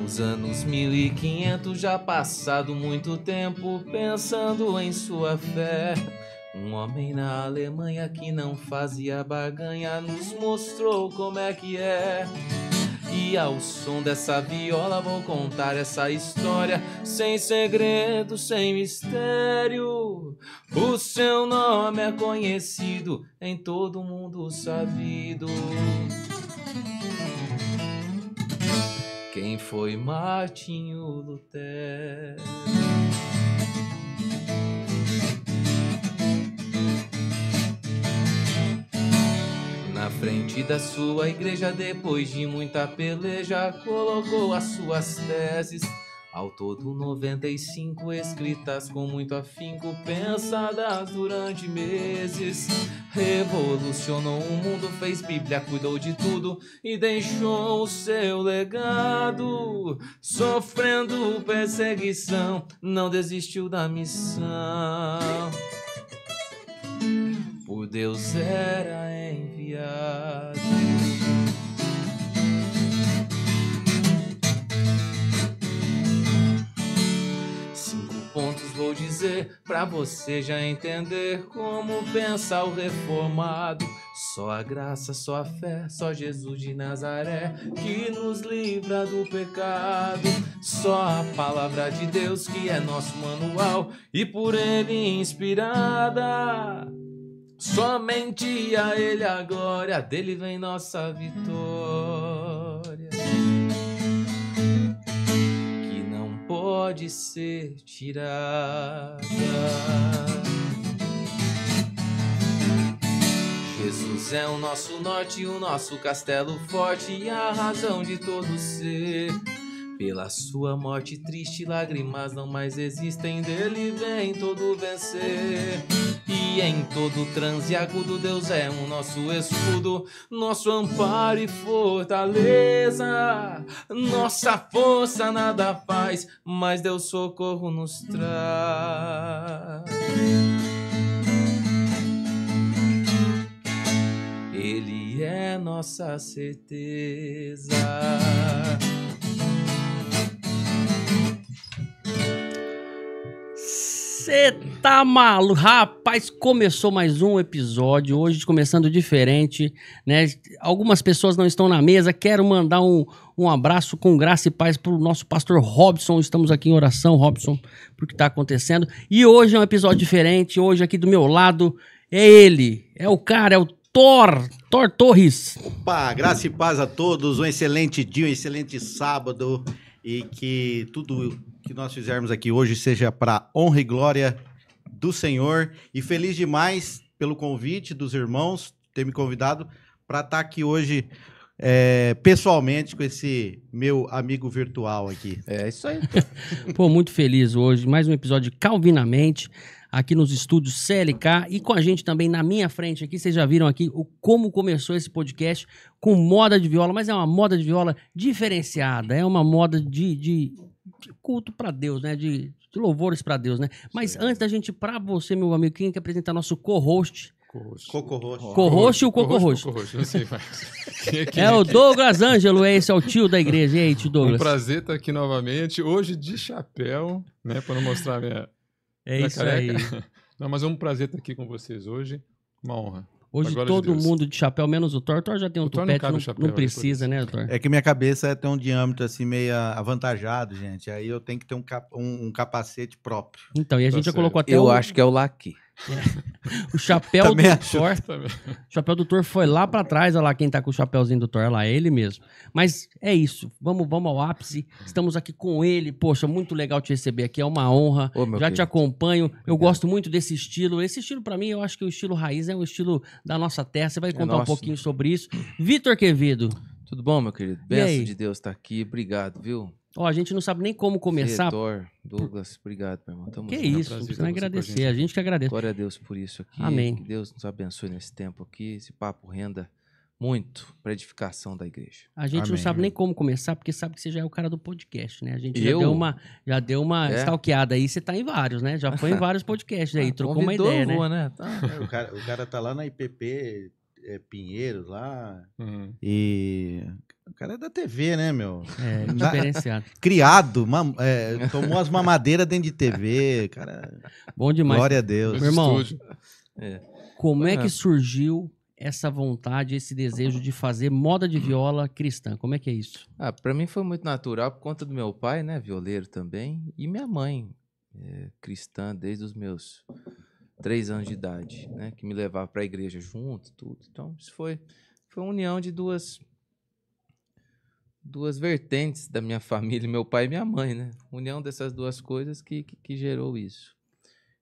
Nos anos 1500, já passado muito tempo, pensando em sua fé. Um homem na Alemanha que não fazia baganha nos mostrou como é que é. E ao som dessa viola vou contar essa história sem segredo, sem mistério. O seu nome é conhecido em todo mundo sabido. Quem foi Martinho Lutero? na frente da sua igreja, depois de muita peleja, colocou as suas teses. Ao todo 95 escritas com muito afinco, pensadas durante meses. Revolucionou o mundo, fez Bíblia, cuidou de tudo e deixou o seu legado. Sofrendo perseguição, não desistiu da missão por Deus era enviado. Cinco pontos vou dizer para você já entender como pensa o reformado. Só a graça, só a fé, só Jesus de Nazaré que nos livra do pecado. Só a palavra de Deus que é nosso manual e por ele inspirada. Somente a Ele a glória, dele vem nossa vitória. Que não pode ser tirada. Jesus é o nosso norte, o nosso castelo forte e a razão de todo ser. Pela sua morte triste, lágrimas não mais existem. Dele vem todo vencer. E em todo transe agudo, Deus é o nosso escudo, nosso amparo e fortaleza. Nossa força nada faz, mas Deus socorro nos traz. Ele é nossa certeza. Você tá maluco? Rapaz, começou mais um episódio hoje, começando diferente, né? Algumas pessoas não estão na mesa. Quero mandar um, um abraço com graça e paz pro nosso pastor Robson. Estamos aqui em oração, Robson, por que tá acontecendo. E hoje é um episódio diferente. Hoje aqui do meu lado é ele, é o cara, é o Thor, Thor Torres. Opa, graça e paz a todos. Um excelente dia, um excelente sábado e que tudo que nós fizermos aqui hoje seja para honra e glória do Senhor. E feliz demais pelo convite dos irmãos ter me convidado para estar tá aqui hoje é, pessoalmente com esse meu amigo virtual aqui. É isso aí. Pô, muito feliz hoje. Mais um episódio de Calvinamente aqui nos estúdios CLK e com a gente também na minha frente aqui, vocês já viram aqui o como começou esse podcast com moda de viola, mas é uma moda de viola diferenciada, é uma moda de, de culto para Deus, né? De, de louvores para Deus, né? Mas Sim. antes da gente ir para você, meu amigo, quem que apresentar nosso co-host? Co-host. e o co-host. É, é, é o Douglas Ângelo, é esse é o tio da igreja. E aí, tio Douglas? Um prazer estar aqui novamente, hoje de chapéu, né? Para não mostrar minha. É minha isso careca. aí. Não, mas é um prazer estar aqui com vocês hoje. Uma honra. Hoje todo de mundo de chapéu, menos o Thor. O Thor já tem um tupete, não, não, chapéu, não precisa, né, Thor? É que minha cabeça é tem um diâmetro assim meio avantajado, gente. Aí eu tenho que ter um, cap um, um capacete próprio. Então, e a tá gente sério. já colocou até Eu acho que é o Laki o chapéu do Thor. O chapéu do Thor foi lá para trás, olha lá quem tá com o chapéuzinho do Thor, lá ele mesmo. Mas é isso, vamos, vamos ao ápice. Estamos aqui com ele. Poxa, muito legal te receber aqui, é uma honra. Ô, Já te acompanho. Obrigado. Eu gosto muito desse estilo. Esse estilo para mim, eu acho que o estilo raiz é um estilo da nossa terra. Você vai contar é um pouquinho sobre isso. Vitor Quevedo. Tudo bom, meu querido? Benção de Deus estar tá aqui. Obrigado, viu? Ó, a gente não sabe nem como começar. Fedor, Douglas, obrigado, meu irmão. Tamo que junto. isso, é um não agradecer. A gente que agradece. Glória a Deus por isso aqui. Amém. Que Deus nos abençoe nesse tempo aqui. Esse papo renda muito para edificação da igreja. A gente Amém. não sabe nem como começar, porque sabe que você já é o cara do podcast, né? A gente já Eu? deu uma, já deu uma é? stalkeada aí, você tá em vários, né? Já foi em vários podcasts aí, ah, trocou uma ideia, voa, né? boa, né? Tá. É, o, cara, o cara tá lá na IPP é, lá, uhum. e o cara é da TV, né, meu? É, diferenciado. Tá Criado, mam, é, tomou as mamadeiras dentro de TV, cara. Bom demais. Glória a Deus. Meu irmão, é. como é que é. surgiu essa vontade, esse desejo de fazer moda de viola cristã? Como é que é isso? Ah, para mim foi muito natural por conta do meu pai, né, violeiro também, e minha mãe, é, cristã desde os meus três anos de idade, né, que me levava para a igreja junto, tudo. Então isso foi foi uma união de duas duas vertentes da minha família, meu pai e minha mãe, né? União dessas duas coisas que, que, que gerou isso.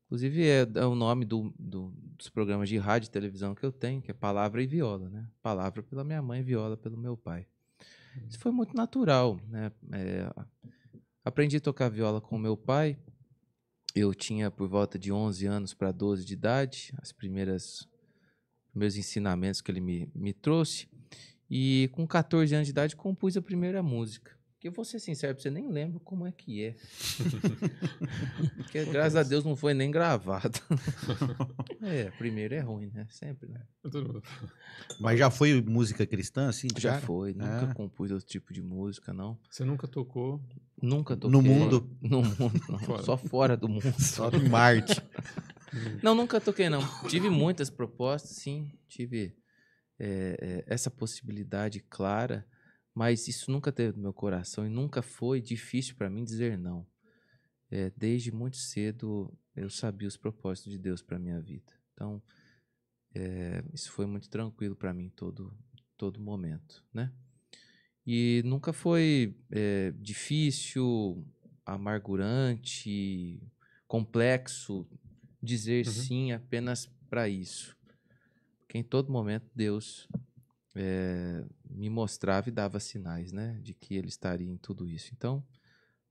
Inclusive, é, é o nome do, do, dos programas de rádio e televisão que eu tenho, que é Palavra e Viola, né? Palavra pela minha mãe, Viola pelo meu pai. Hum. Isso foi muito natural, né? É, aprendi a tocar viola com meu pai. Eu tinha por volta de 11 anos para 12 de idade, as primeiras primeiros ensinamentos que ele me, me trouxe. E com 14 anos de idade compus a primeira música. Que eu vou ser sincero você, nem lembra como é que é. Porque graças a Deus não foi nem gravado. é, primeiro é ruim, né? Sempre, né? Mas já foi música cristã, assim? Já, já foi. Nunca é? compus outro tipo de música, não. Você nunca tocou? Nunca toquei. No mundo? No mundo, não. Fora. Só fora do mundo. Só em Marte. não, nunca toquei, não. Tive muitas propostas, sim. Tive é, essa possibilidade clara, mas isso nunca teve no meu coração e nunca foi difícil para mim dizer não. É, desde muito cedo eu sabia os propósitos de Deus para minha vida. Então, é, isso foi muito tranquilo para mim todo todo momento, né? E nunca foi é, difícil, amargurante, complexo dizer uhum. sim apenas para isso que em todo momento Deus é, me mostrava e dava sinais, né, de que Ele estaria em tudo isso. Então,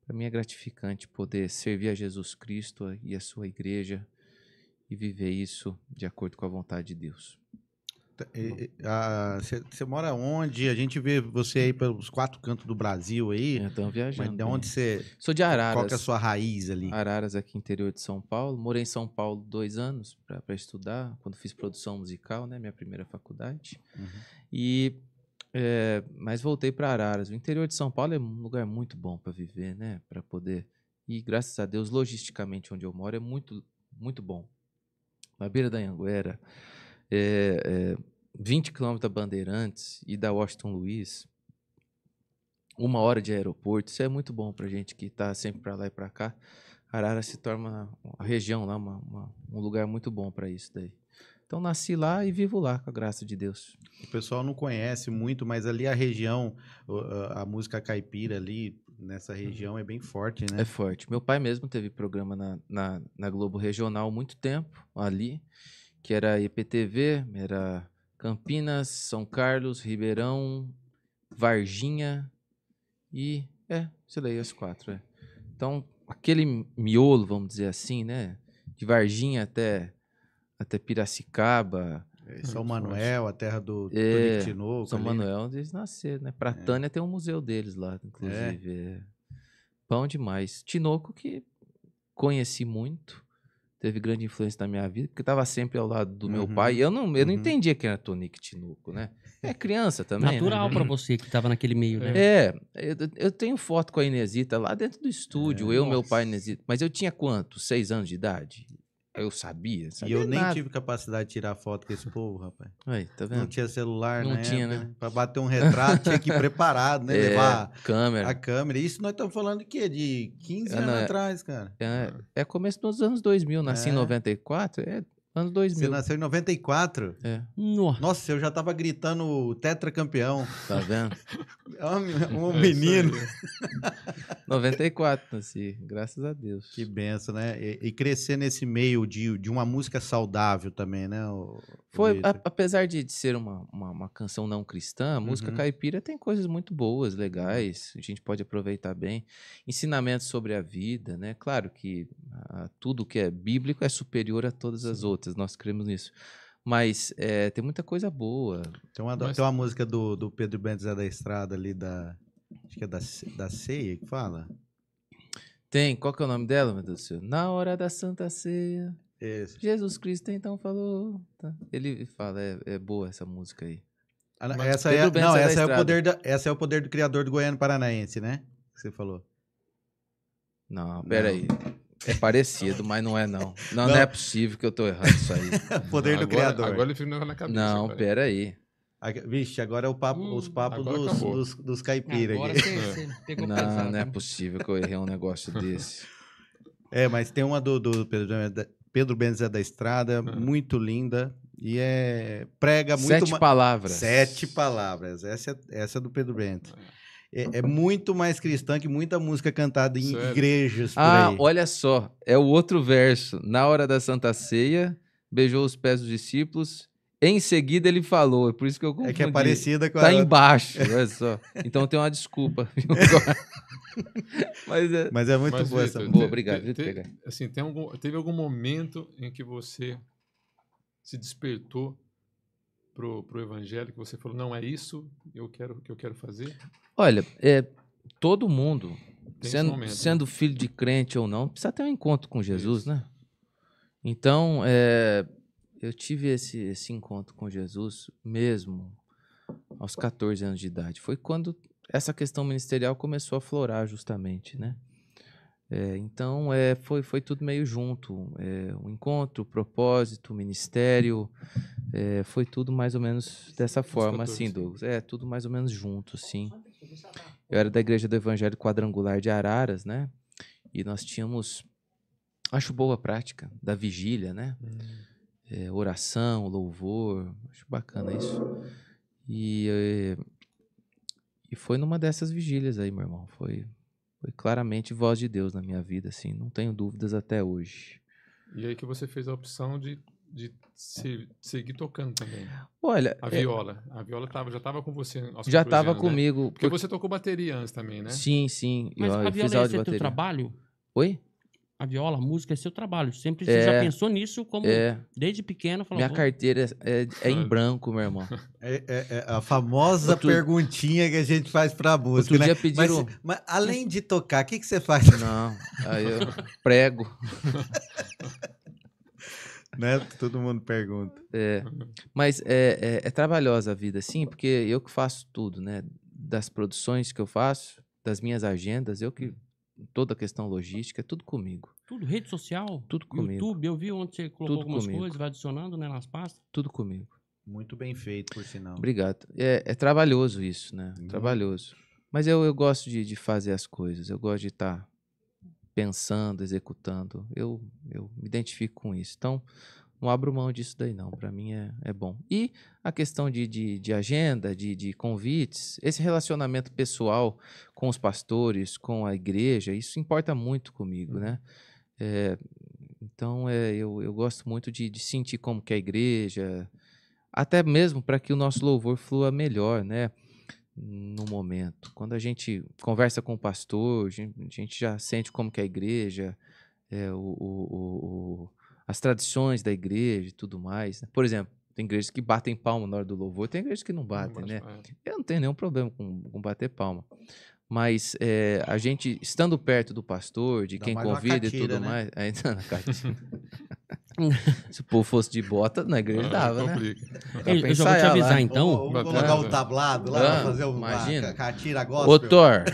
para mim é gratificante poder servir a Jesus Cristo e a sua igreja e viver isso de acordo com a vontade de Deus. Você mora onde? A gente vê você aí pelos quatro cantos do Brasil aí. Eu é, viajando. Mas de onde você. Né? Sou de Araras. Qual é a sua raiz ali? Araras, aqui interior de São Paulo. Morei em São Paulo dois anos para estudar, quando fiz produção musical, né? Minha primeira faculdade. Uhum. E. É, mas voltei para Araras. O interior de São Paulo é um lugar muito bom para viver, né? Para poder. E graças a Deus, logisticamente, onde eu moro é muito, muito bom. Na beira da Anguera é, é, 20 quilômetros da Bandeirantes e da Washington Luiz, uma hora de aeroporto, isso é muito bom para gente que está sempre para lá e para cá. Arara se torna uma região lá, uma, uma, um lugar muito bom para isso daí. Então nasci lá e vivo lá, com a graça de Deus. O pessoal não conhece muito, mas ali a região, a música caipira ali, nessa uhum. região, é bem forte, né? É forte. Meu pai mesmo teve programa na, na, na Globo Regional há muito tempo ali que era IPTV, era Campinas, São Carlos, Ribeirão, Varginha e. É, sei lá, as quatro. É. Então, aquele miolo, vamos dizer assim, né? De Varginha até, até Piracicaba. É, São uhum. Manuel, a terra do é, Tinoco. São ali, né? Manuel, onde eles nasceram, né? Pra é. tem um museu deles lá, inclusive. É. é. demais. Tinoco, que conheci muito teve grande influência na minha vida, porque estava sempre ao lado do uhum. meu pai. E uhum. eu não, eu não uhum. entendia que era Tonic Tinoco, né? É criança também. Né? Natural né? para uhum. você que estava naquele meio, né? É. é, eu, eu, tenho foto com a Inesita lá dentro do estúdio, é, eu, nossa. meu pai Inesita. Mas eu tinha quanto? Seis anos de idade? Eu sabia, sabia E eu nada. nem tive capacidade de tirar foto com esse povo, rapaz. Aí, tá vendo? Não tinha celular, Não tinha, né? né? Pra bater um retrato tinha que ir preparado, né? É, Levar câmera. a câmera. Isso nós estamos falando de quê? De 15 é, anos não, né? atrás, cara. É, é, começo dos anos 2000, nasci em 94. É, é Anos 2000. Você nasceu em 94? É. Nossa, Nossa eu já tava gritando tetracampeão. Tá vendo? um, um menino. 94, nasci. Graças a Deus. Que benção, né? E, e, crescer nesse meio de, de uma música saudável também, né? Foi, a, apesar de, de ser uma, uma, uma, canção não cristã, a música uhum. caipira tem coisas muito boas, uhum. legais, a gente pode aproveitar bem. Ensinamentos sobre a vida, né? Claro que a, tudo que é bíblico é superior a todas as outras, nós cremos nisso. Mas é, tem muita coisa boa. Tem uma, Mas... tem uma música do, do Pedro Bento é da Estrada ali, da, acho que é da, da ceia que fala. Tem, qual que é o nome dela, meu Deus do céu? Na hora da Santa Ceia. Jesus Cristo então falou. Tá. Ele fala, é, é, boa essa música aí. Ah, essa é, não, é essa é o poder da, essa é o poder do criador do Goiano Paranaense, né? Que você falou. Não, peraí. É parecido, mas não é não. não. não. Não, é possível que eu tô errando isso aí. poder não, do agora, criador. Agora ele ficou na cabeça. Não, peraí. Vixe, agora é o papo, hum, os papos dos, dos, dos caipiras. aqui. Você, você pegou não, pesado, não é né? possível que eu errei um negócio desse. É, mas tem uma do, do Pedro Pedro Benzé da Estrada, uhum. muito linda. E é prega muito. Sete ma... palavras. Sete palavras. Essa, é, essa é do Pedro Bento. É. é, é, muito mais cristã que muita música cantada em Sério? igrejas. ah, aí. olha só. É o outro verso. Na hora da Santa Ceia, beijou os pés dos discípulos em seguida ele falou, é por isso que eu confundi. É que é parecida com tá a. Tá embaixo, olha só. Então tem uma desculpa. mas, é... mas é muito mas, boa Victor, essa. boa, obrigado. Te, te, assim, tem algum, teve algum momento em que você se despertou pro, pro evangelho que você falou não é isso que eu quero que eu quero fazer? Olha, é todo mundo tem sendo, momento, né? sendo né? filho de crente ou não precisa ter um encontro com Jesus, isso. né? Então é eu tive esse, esse encontro com Jesus mesmo aos 14 anos de idade. Foi quando essa questão ministerial começou a florar justamente, né? É, então é, foi, foi tudo meio junto. É, o encontro, o propósito, o ministério, é, foi tudo mais ou menos dessa forma, assim, Douglas. É, tudo mais ou menos junto, sim. Eu era da Igreja do Evangelho Quadrangular de Araras, né? E nós tínhamos, acho boa prática, da vigília, né? Hum é, oração, louvor. Acho bacana isso. E, é, e foi numa dessas vigílias aí, meu irmão. Foi, foi claramente voz de Deus na minha vida, assim. Não tenho dúvidas até hoje. E aí que você fez a opção de de se, seguir tocando também. Olha, a é viola, é... a viola tava, já estava com você. Já estava né? comigo. Né? Porque, porque, você tocou bateria antes também, né? Sim, sim. Mas eu, a viola fiz é teu trabalho? Oi a viola, a música é seu trabalho. Sempre você é, já pensou nisso como é, desde pequeno. Falou, minha carteira é, é, é em branco, meu irmão. É, é, é, a famosa Outro... perguntinha que a gente faz pra música, né? Pediram... Mas, mas, além de tocar, o que, que você faz? Não, aí eu prego. né? Todo mundo pergunta. É, mas é, é trabalhosa a vida, sim, porque eu que faço tudo, né? Das produções que eu faço, das minhas agendas, eu que hum toda a questão logística, é tudo comigo. Tudo, rede social? Tudo comigo. YouTube, eu vi onde você colocou tudo algumas comigo. coisas, vai adicionando né, nas pastas? Tudo comigo. Muito bem feito, por sinal. Obrigado. É, é trabalhoso isso, né? Uhum. Trabalhoso. Mas eu, eu gosto de, de fazer as coisas, eu gosto de estar tá pensando, executando. Eu, eu me identifico com isso. Então, não abro mão disso daí, não. Para mim é, é bom. E a questão de, de, de agenda, de, de convites, esse relacionamento pessoal com os pastores, com a igreja, isso importa muito comigo, né? É, então, é, eu, eu gosto muito de, de sentir como que é a igreja, até mesmo para que o nosso louvor flua melhor, né? No momento. Quando a gente conversa com o pastor, a gente, a gente já sente como que é a igreja, é, o, o, o as tradições da igreja e tudo mais. Né? Por exemplo, tem igrejas que batem palma na hora do louvor, tem igrejas que não batem, não né? É. Eu não tenho nenhum problema com, com bater palma. Mas é, a gente, estando perto do pastor, de Dá quem convida catira, e tudo né? mais. É, ainda na Se o povo fosse de bota, na igreja ah, dava, né? Eu, eu já vou te avisar, lá. então. Vou, vamos colocar o um tablado lá, ah, fazer o. imagina. catira agora, Ô, Thor.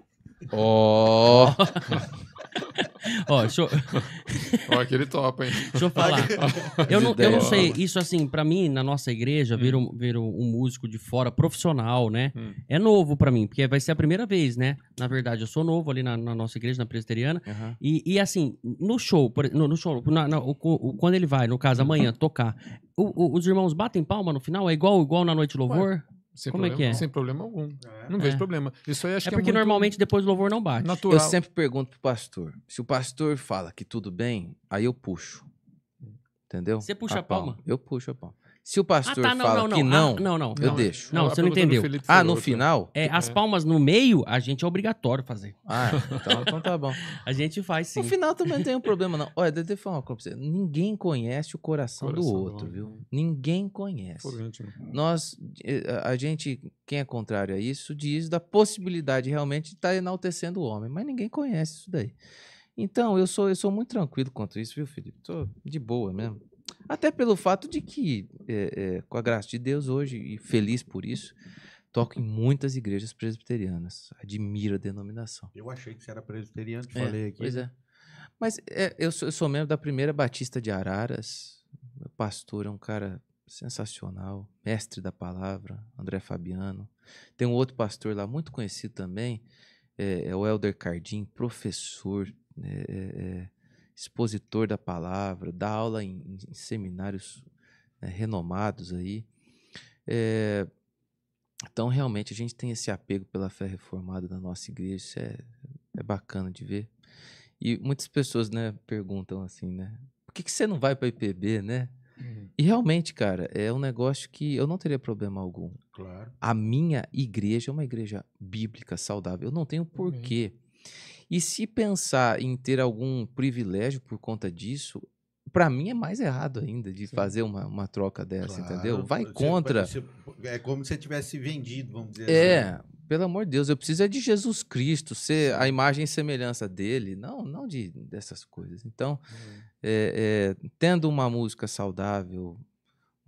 Ó... oh. Ó, deixa eu... Ó, aquele top, hein? Deixa eu falar. eu, não, eu não sei, isso assim, para mim, na nossa igreja, hum. ver, um, ver um músico de fora, profissional, né? Hum. É novo para mim, porque vai ser a primeira vez, né? Na verdade, eu sou novo ali na, na nossa igreja, na presbiteriana. Uhum. E, e assim, no show, no, no show, na, na, o, o, quando ele vai, no caso, amanhã, tocar, o, os irmãos batem palma no final? É igual, igual na noite louvor? Ué. Sem Como problema, é que é? Sem problema algum. É. Não vejo é. problema. Isso aí acho é que é porque é muito... normalmente depois do louvor não bate. Natural. Eu sempre pergunto pro pastor. Se o pastor fala que tudo bem, aí eu puxo. Entendeu? Você puxa a, a palma. palma. Eu puxo a palma. Se o pastor ah, tá, não, fala não, que não, ah, não, não, eu não, deixo. Não, você não entendeu. Ah, no final? É, é, as palmas no meio, a gente é obrigatório fazer. Ah, é. então, então tá bom. a gente faz sim. No final também não tem um problema, não. Olha, deixa eu falar uma coisa pra você. Ninguém conhece o coração, coração do outro, viu? Ninguém conhece. Nós, eh, a gente, quem é contrário a isso, diz da possibilidade realmente de estar tá enaltecendo o homem, mas ninguém conhece isso daí. Então, eu sou, eu sou muito tranquilo quanto isso, viu, Felipe? Tô de boa mesmo. Até pelo fato de que, é, é, com a graça de Deus hoje, e feliz por isso, toco em muitas igrejas presbiterianas. Admiro a denominação. Eu achei que você era presbiteriano, te é, falei aqui. Pois é. Mas é, eu sou, eu, sou, membro da primeira Batista de Araras. Meu pastor é um cara sensacional, mestre da palavra, André Fabiano. Tem um outro pastor lá muito conhecido também, é, é o Elder Cardim, professor. Né, é, é expositor da palavra, dá aula em, em seminários né, renomados aí. É, então, realmente, a gente tem esse apego pela fé reformada na nossa igreja, isso é, é bacana de ver. E muitas pessoas né, perguntam assim, né? Por que, que você não vai para IPB, né? Uhum. E realmente, cara, é um negócio que eu não teria problema algum. Claro. A minha igreja é uma igreja bíblica, saudável. Eu não tenho porquê. Uhum e se pensar em ter algum privilégio por conta disso, para mim é mais errado ainda de Sim. fazer uma, uma troca dessa, claro, entendeu? Vai você, contra. Você, é como se você tivesse vendido, vamos dizer é, assim. É, pelo amor de Deus, eu preciso é de Jesus Cristo, ser a imagem e semelhança dele, não, não de dessas coisas. Então, hum. é, é, tendo uma música saudável,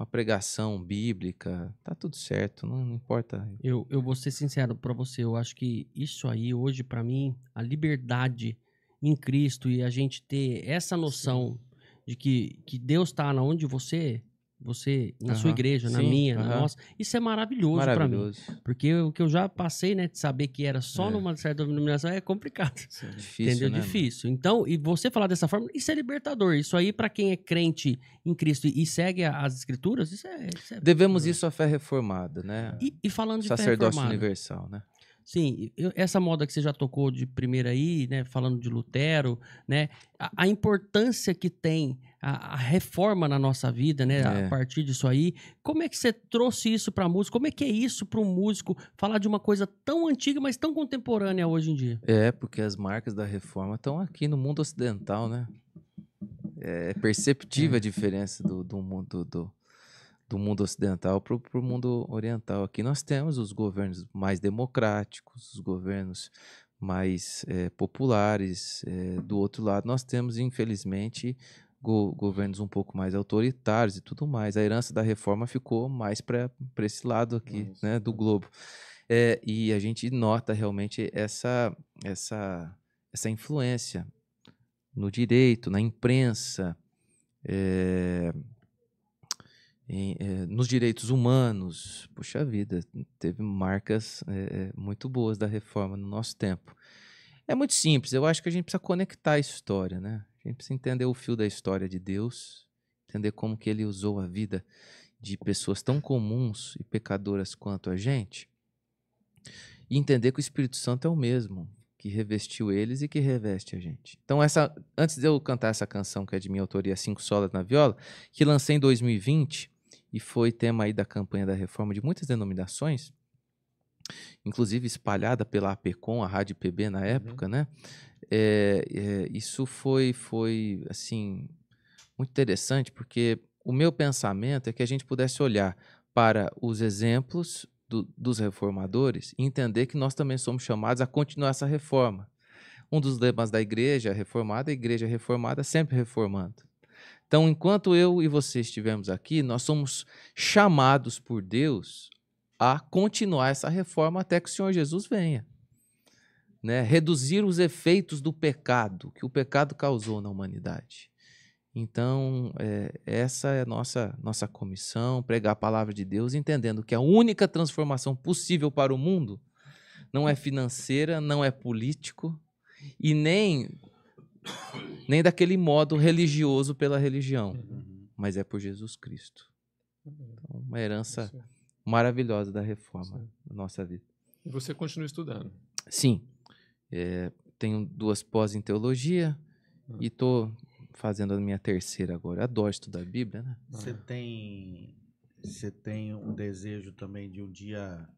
uma pregação bíblica, tá tudo certo, não, não importa. Eu, eu vou ser sincero para você, eu acho que isso aí hoje para mim, a liberdade em Cristo e a gente ter essa noção Sim. de que, que Deus está onde você você, na sua igreja, sim, na minha, na nossa. Isso é maravilhoso, maravilhoso. para mim. Porque o que eu já passei, né, de saber que era só é. numa certa denominação é complicado. Sim, é difícil, entendeu? Né, difícil. Mano? Então, e você falar dessa forma, isso é libertador. Isso aí para quem é crente em Cristo e segue as escrituras, isso é, isso é Devemos isso à fé reformada, né? E, e falando de sacerdócio universal, né? Sim, eu, essa moda que você já tocou de primeira aí, né, falando de Lutero, né, a, a importância que tem a, a, reforma na nossa vida, né? É. A partir disso aí. Como é que você trouxe isso para música? Como é que é isso para um músico falar de uma coisa tão antiga, mas tão contemporânea hoje em dia? É, porque as marcas da reforma estão aqui no mundo ocidental, né? É perceptível é. a diferença do, do mundo do, do mundo ocidental para o mundo oriental. Aqui nós temos os governos mais democráticos, os governos mais é, populares. É, do outro lado, nós temos, infelizmente, go governos um pouco mais autoritários e tudo mais. A herança da reforma ficou mais para esse lado aqui, hum, né, do globo. É, e a gente nota realmente essa, essa, essa influência no direito, na imprensa, é, em, é, nos direitos humanos. Puxa vida, teve marcas é, é, muito boas da reforma no nosso tempo. É muito simples, eu acho que a gente precisa conectar a história, né? A gente precisa entender o fio da história de Deus, entender como que ele usou a vida de pessoas tão comuns e pecadoras quanto a gente, e entender que o Espírito Santo é o mesmo que revestiu eles e que reveste a gente. Então essa, antes de eu cantar essa canção que é de minha autoria, Cinco Solas na Viola, que lancei em 2020 e foi tema aí da campanha da reforma de muitas denominações, inclusive espalhada pela APCOM, a Rádio PB na uhum. época, uhum. né? é, é, isso foi, foi, assim, muito interessante, porque o meu pensamento é que a gente pudesse olhar para os exemplos do, dos reformadores e entender que nós também somos chamados a continuar essa reforma. Um dos lemas da igreja reformada, a igreja reformada sempre reformando. Então, enquanto eu e você estivermos aqui, nós somos chamados por Deus a continuar essa reforma até que o Senhor Jesus venha né, reduzir os efeitos do pecado, que o pecado causou na humanidade. Então, é, essa é nossa nossa comissão, pregar a palavra de Deus, entendendo que a única transformação possível para o mundo não é financeira, não é político e nem nem daquele modo religioso pela religião, mas é por Jesus Cristo. Então, uma herança é. maravilhosa da reforma na é. nossa vida. E você continua estudando? Sim, é, tenho duas pós em teologia ah. e tô fazendo a minha terceira agora. Adoro estudar a Bíblia, né? Você tem, você tem um desejo também de um dia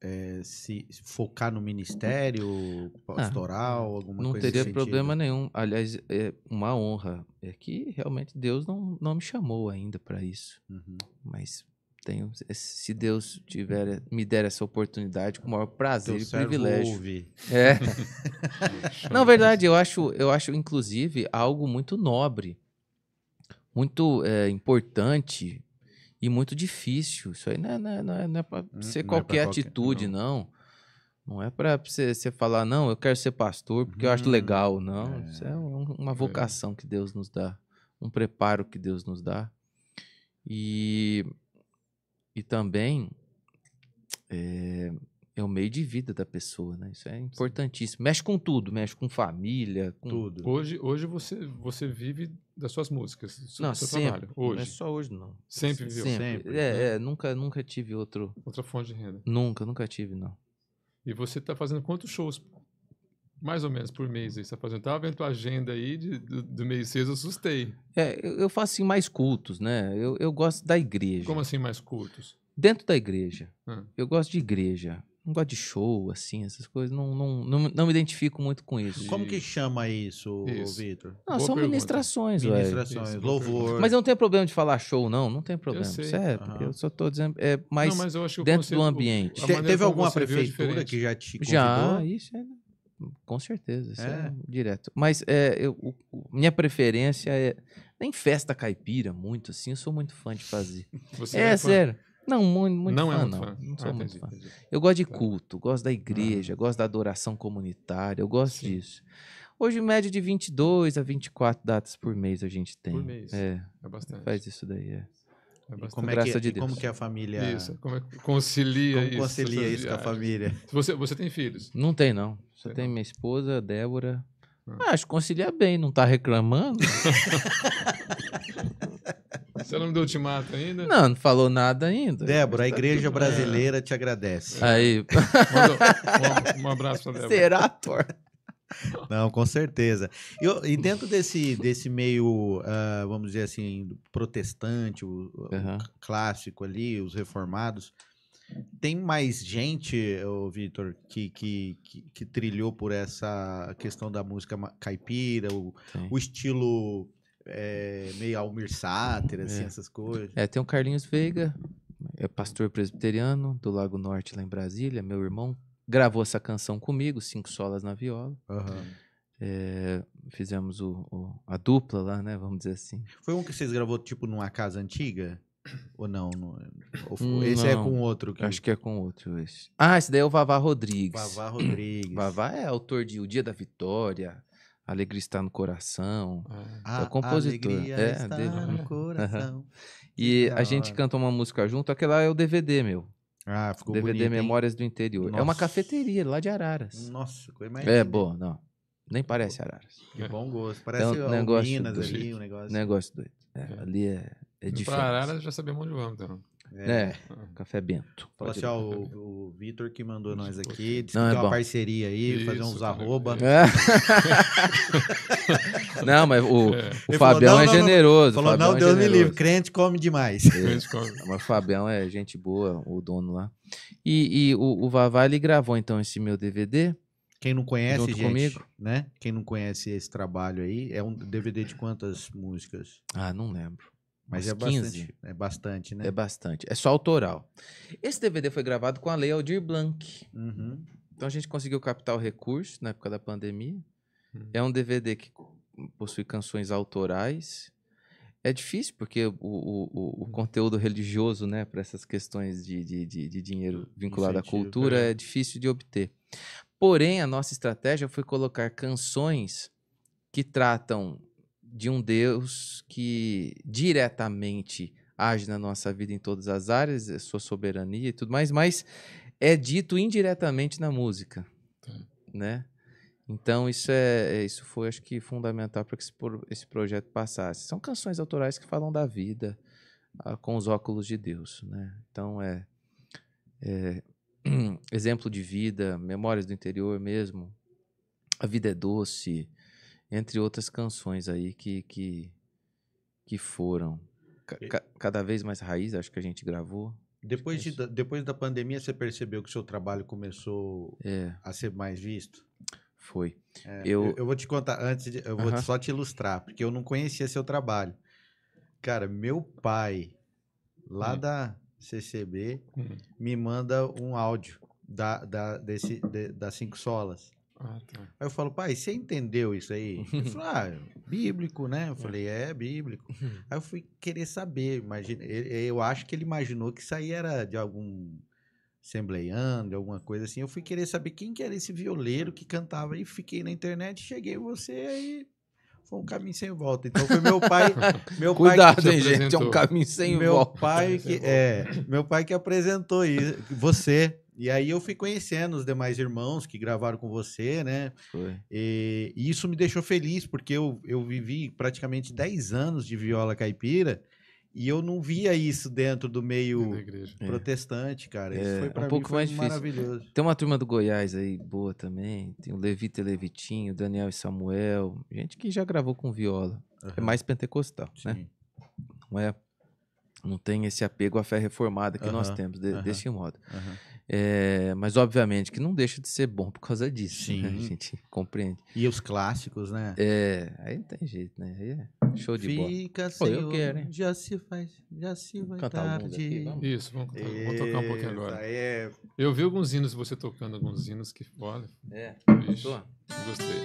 é, se focar no ministério ah, pastoral, ah, alguma não coisa Não teria problema sentido. nenhum. Aliás, é uma honra. É que realmente Deus não, não me chamou ainda para isso. Uhum. Mas tenho, se Deus tiver, me der essa oportunidade, com o maior prazer Teu e privilégio. Ouve. É. Na verdade, eu acho, eu acho, inclusive, algo muito nobre, muito é, importante e muito difícil. Isso aí não é, não é, não é, é para hum, ser não é qualquer é atitude, não. não. Não é para você, você falar, não, eu quero ser pastor porque hum, eu acho hum, legal. Não, é, isso é uma é. vocação que Deus nos dá, um preparo que Deus nos dá. E e também é, é, o meio de vida da pessoa, né? Isso é importantíssimo. Mexe com tudo, mexe com família, com tudo. Hoje, hoje você, você vive das suas músicas, do seu, não, seu sempre, trabalho. Hoje. Não é só hoje, não. Sempre viveu? Sempre. sempre. É, né? é, nunca, nunca tive outro... Outra fonte de renda. Nunca, nunca tive, não. E você está fazendo quantos shows mais ou menos por mês aí se tá aposentava. Vendo tua agenda aí de, do, do mês seis, eu assustei. É, eu, eu, faço assim mais cultos, né? Eu, eu gosto da igreja. Como assim mais cultos? Dentro da igreja. Hum. Eu gosto de igreja. Não gosto de show, assim, essas coisas. Não, não, não, não me identifico muito com isso. Como que chama isso, isso. Vitor? Não, Boa são pergunta. ministrações, velho. Ministrações, isso, louvor. Mas eu não tenho problema de falar show, não. Não tem problema. Eu certo? Uhum. Eu só estou dizendo. É, mas, não, mas dentro conceito, do ambiente. teve alguma é prefeitura que já te convidou? Já, isso é. Com certeza, isso é, é direto. Mas é, eu, o, minha preferência é. Nem festa caipira, muito assim, eu sou muito fã de fazer. Você é, é sério. Não, muito, muito não é fã, é muito não. Fã. Não sou ah, muito entendi, fã. Entendi. Eu gosto de tá. culto, gosto da igreja, ah. gosto da adoração comunitária, eu gosto Sim. disso. Hoje, média de 22 a 24 datas por mês a gente tem. Por mês. É, é bastante. Faz isso daí, é. É como, é que, é, de como que, a família. Isso, como é concilia como isso? Concilia isso com a família. Você, você tem filhos? Não tem, não. Você tem minha esposa, Débora. Hum. Ah, acho que concilia bem, não tá reclamando. Você não me deu ultimato ainda? Não, não falou nada ainda. Débora, a é, igreja é. brasileira te agradece. Aí. Mandou, um, um abraço pra Débora. Será, Thor? Não, com certeza. Eu, e dentro desse, desse meio, uh, vamos dizer assim, protestante, o, uhum. o clássico ali, os reformados, tem mais gente, Vitor, que, que, que, que, trilhou por essa questão da música caipira, o, o estilo é, meio Almir Sater, assim, é. essas coisas. É, tem o Carlinhos Veiga, é pastor presbiteriano do Lago Norte, lá em Brasília, meu irmão. Gravou essa canção comigo, Cinco Solas na Viola. Uhum. É, fizemos o, o, a dupla lá, né? Vamos dizer assim. Foi um que vocês gravou, tipo, numa casa antiga? Ou não? não é? ou, hum, esse é não. é com outro. Que... Acho que é com outro esse. Ah, esse daí é o Vavá Rodrigues. Vavá Rodrigues. Vavá é autor de O Dia da Vitória, Alegria Está no Coração. Ah, é o compositor. Alegria é, está dele. no coração. Uhum. E a gente cantou uma música junto, aquela é o DVD, meu. Ah, ficou DVD bonito, Memórias hein? do Interior. Nossa. É uma cafeteria lá de Araras. Nossa, coisa mais. É boa, não. Nem parece Araras. Que bom gosto. Parece é um, negócio Minas ali, um negócio. Negócio doido. É, é. Ali é é difícil. Arara já sabemos onde vamos, então. Né? É. é. Café Bento. Fala assim, ó, o, o Vitor que mandou Isso, nós aqui, disse não, que é uma parceria aí, Isso, fazer uns tá arroba. É. não, mas o, é. o Fabião falou, não, é generoso. Falou, não, é Deus é me livre, crente come demais. Crente come. É, mas o Fabião é gente boa, o dono lá. E, e o, o Vavá, ele gravou então esse meu DVD. Quem não conhece, gente, comigo. né? Quem não conhece esse trabalho aí, é um DVD de quantas músicas? Ah, não lembro. Mas é 15. bastante. É bastante, né? É bastante. É só autoral. Esse DVD foi gravado com a Lei Aldir Blanc. Uhum. Então a gente conseguiu captar o recurso na época da pandemia. Uhum. É um DVD que possui canções autorais. É difícil, porque o, o, o, o uhum. conteúdo religioso, né, para essas questões de, de, de, de dinheiro vinculado sentido, à cultura, é. é difícil de obter. Porém, a nossa estratégia foi colocar canções que tratam de um Deus que diretamente age na nossa vida em todas as áreas, é sua soberania e tudo mais, mas é dito indiretamente na música, tá. né? Então isso é isso foi acho que fundamental para que esse, esse projeto passasse. São canções autorais que falam da vida ah, com os óculos de Deus, né? Então é, é exemplo de vida, memórias do interior mesmo. A vida é doce, entre outras canções aí que, que, que foram. Ca cada vez mais raiz, acho que a gente gravou. Depois, é de, depois da pandemia, você percebeu que o seu trabalho começou é. a ser mais visto? Foi. É, eu... eu... vou te contar antes, de, eu vou uh -huh. só te ilustrar, porque eu não conhecia seu trabalho. Cara, meu pai, lá hum. da CCB, hum. me manda um áudio da, da, desse, de, das cinco solas. Ah, tá. Aí eu falo, pai, você entendeu isso aí? Ele falou, ah, bíblico, né? Eu é. falei, é, é bíblico. Uhum. aí eu fui querer saber, imagina, eu acho que ele imaginou que isso aí era de algum de alguma coisa assim. Eu fui querer saber quem que era esse violeiro que cantava e fiquei na internet, cheguei você aí foi um caminho sem volta. Então foi meu pai, meu Cuidado, hein, gente, é um caminho sem meu volta. Pai que, é, meu pai que apresentou isso, você e aí eu fui conhecendo os demais irmãos que gravaram com você, né? Foi. E, e isso me deixou feliz, porque eu, eu vivi praticamente 10 anos de viola caipira. E eu não via isso dentro do meio é. protestante, cara. Isso é, foi pra um mim, pouco mais difícil. maravilhoso. Tem uma turma do Goiás aí boa também. Tem o Levita e Levitinho, Daniel e Samuel. Gente que já gravou com viola. Uhum. É mais pentecostal, né? Sim. né? Não é? Não tem esse apego à fé reformada que uhum. nós temos, de, uhum. desse modo. É, mas obviamente que não deixa de ser bom por causa disso. Né? Sim. Né? A gente compreende. E os clássicos, né? É, aí não tem jeito, né? Aí é show de Fica, bola. Fica, senhor, eu quero, hein? já se faz, já se vai cantar tarde. vamos. Isso, vamos, cantar, vamos tocar um pouquinho agora. É... Eu vi alguns hinos, você tocando alguns hinos que foda. É, gostou? gostei.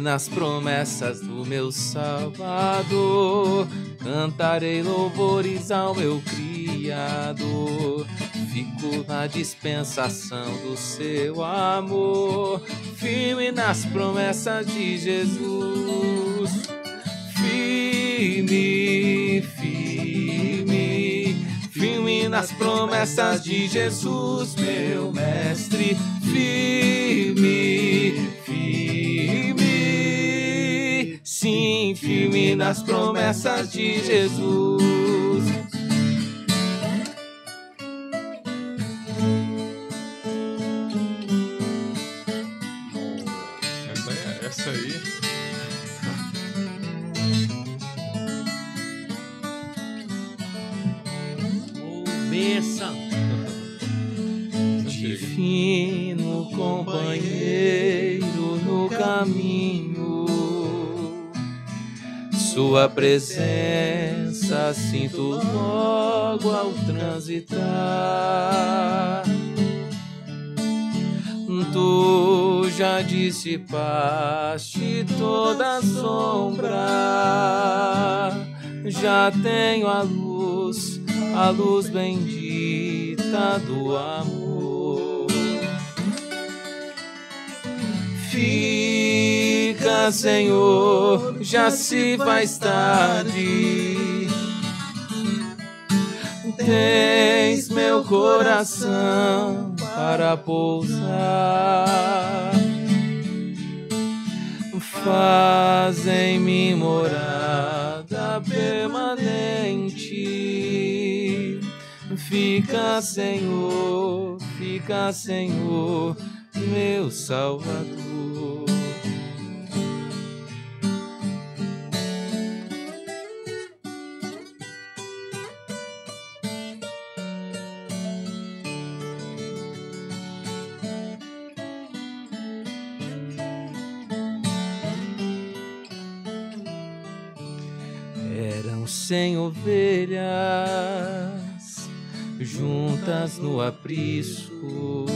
nas promessas do meu Salvador. Cantarei louvores ao meu Criador. Fico na dispensação do seu amor, firme nas promessas de Jesus. Firme, firme, firme nas promessas de Jesus, meu mestre. Firme, Sim, firme nas promessas de Jesus. Essa, é, essa aí. benção. Divino companheiro no caminho sua presença sinto logo ao transitar. Tu já dissipaste toda sombra, já tenho a luz, a luz bendita do amor. Filho Senhor, já se faz tarde. Tens meu coração para pousar. Faz em mim morada permanente. Fica, Senhor, fica, Senhor, meu Salvador. sem ovelhas, juntas no aprisco.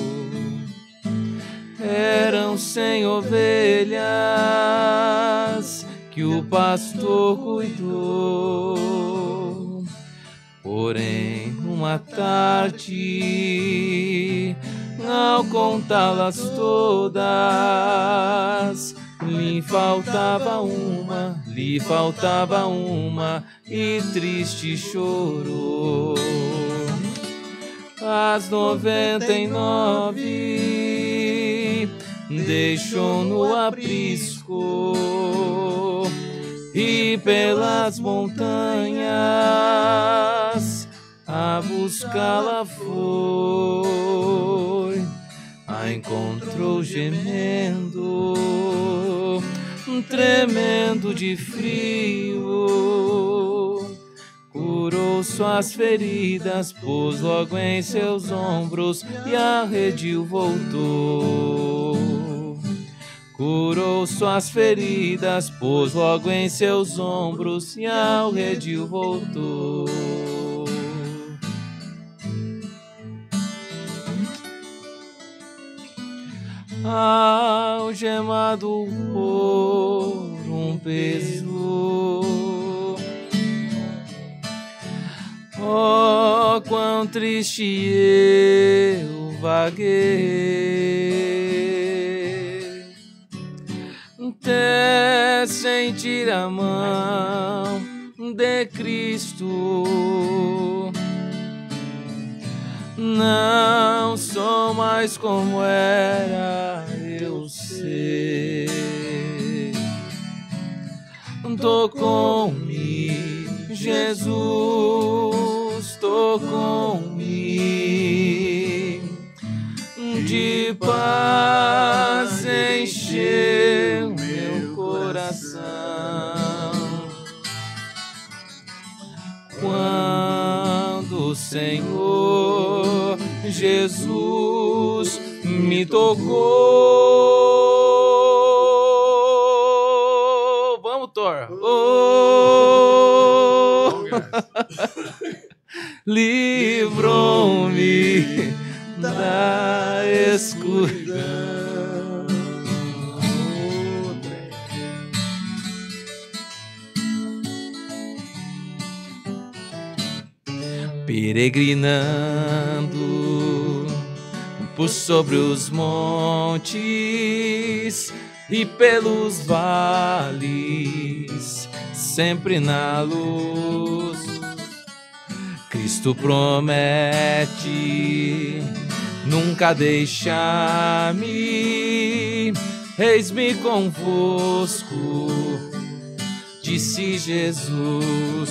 Eram sem ovelhas que o pastor cuidou. Porém, uma tarde, ao contá-las todas, lhe faltava uma lhe faltava uma e triste chorou. As noventa e nove deixou no aprisco e pelas montanhas a buscá-la foi. A encontrou gemendo tremendo de frio. Curou suas feridas, pôs logo em seus ombros e redil voltou. Curou suas feridas, pôs logo em seus ombros e ao redil voltou. algemado por um peso. Oh, quão triste eu vaguei até sentir a mão de Cristo. Não sou mais como era. tocou-me, Jesus tocou-me, de paz encheu meu coração. Quando o Senhor Jesus me tocou, Livrou-me da escuridão. Peregrinando por sobre os montes e pelos vales, sempre na luz Cristo promete nunca deixar-me, eis-me convosco, disse Jesus.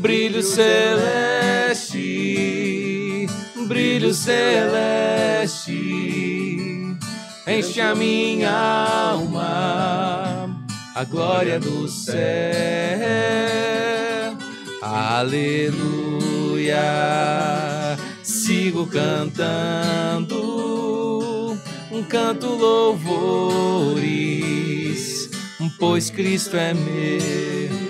Brilho celeste, brilho celeste, enche a minha alma, a glória do céu Aleluia. Sigo cantando, um canto louvores, pois Cristo é meu.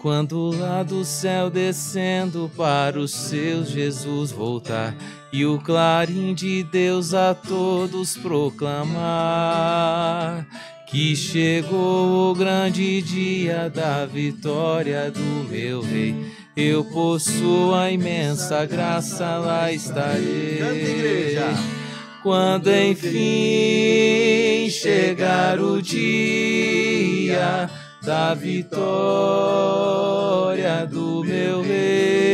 Quando lá do céu descendo para o seu Jesus voltar, e o clarim de Deus a todos proclamar que chegou o grande dia da vitória do meu rei. Eu possuo a imensa graça, lá estarei. Quando enfim chegar o dia da vitória do meu rei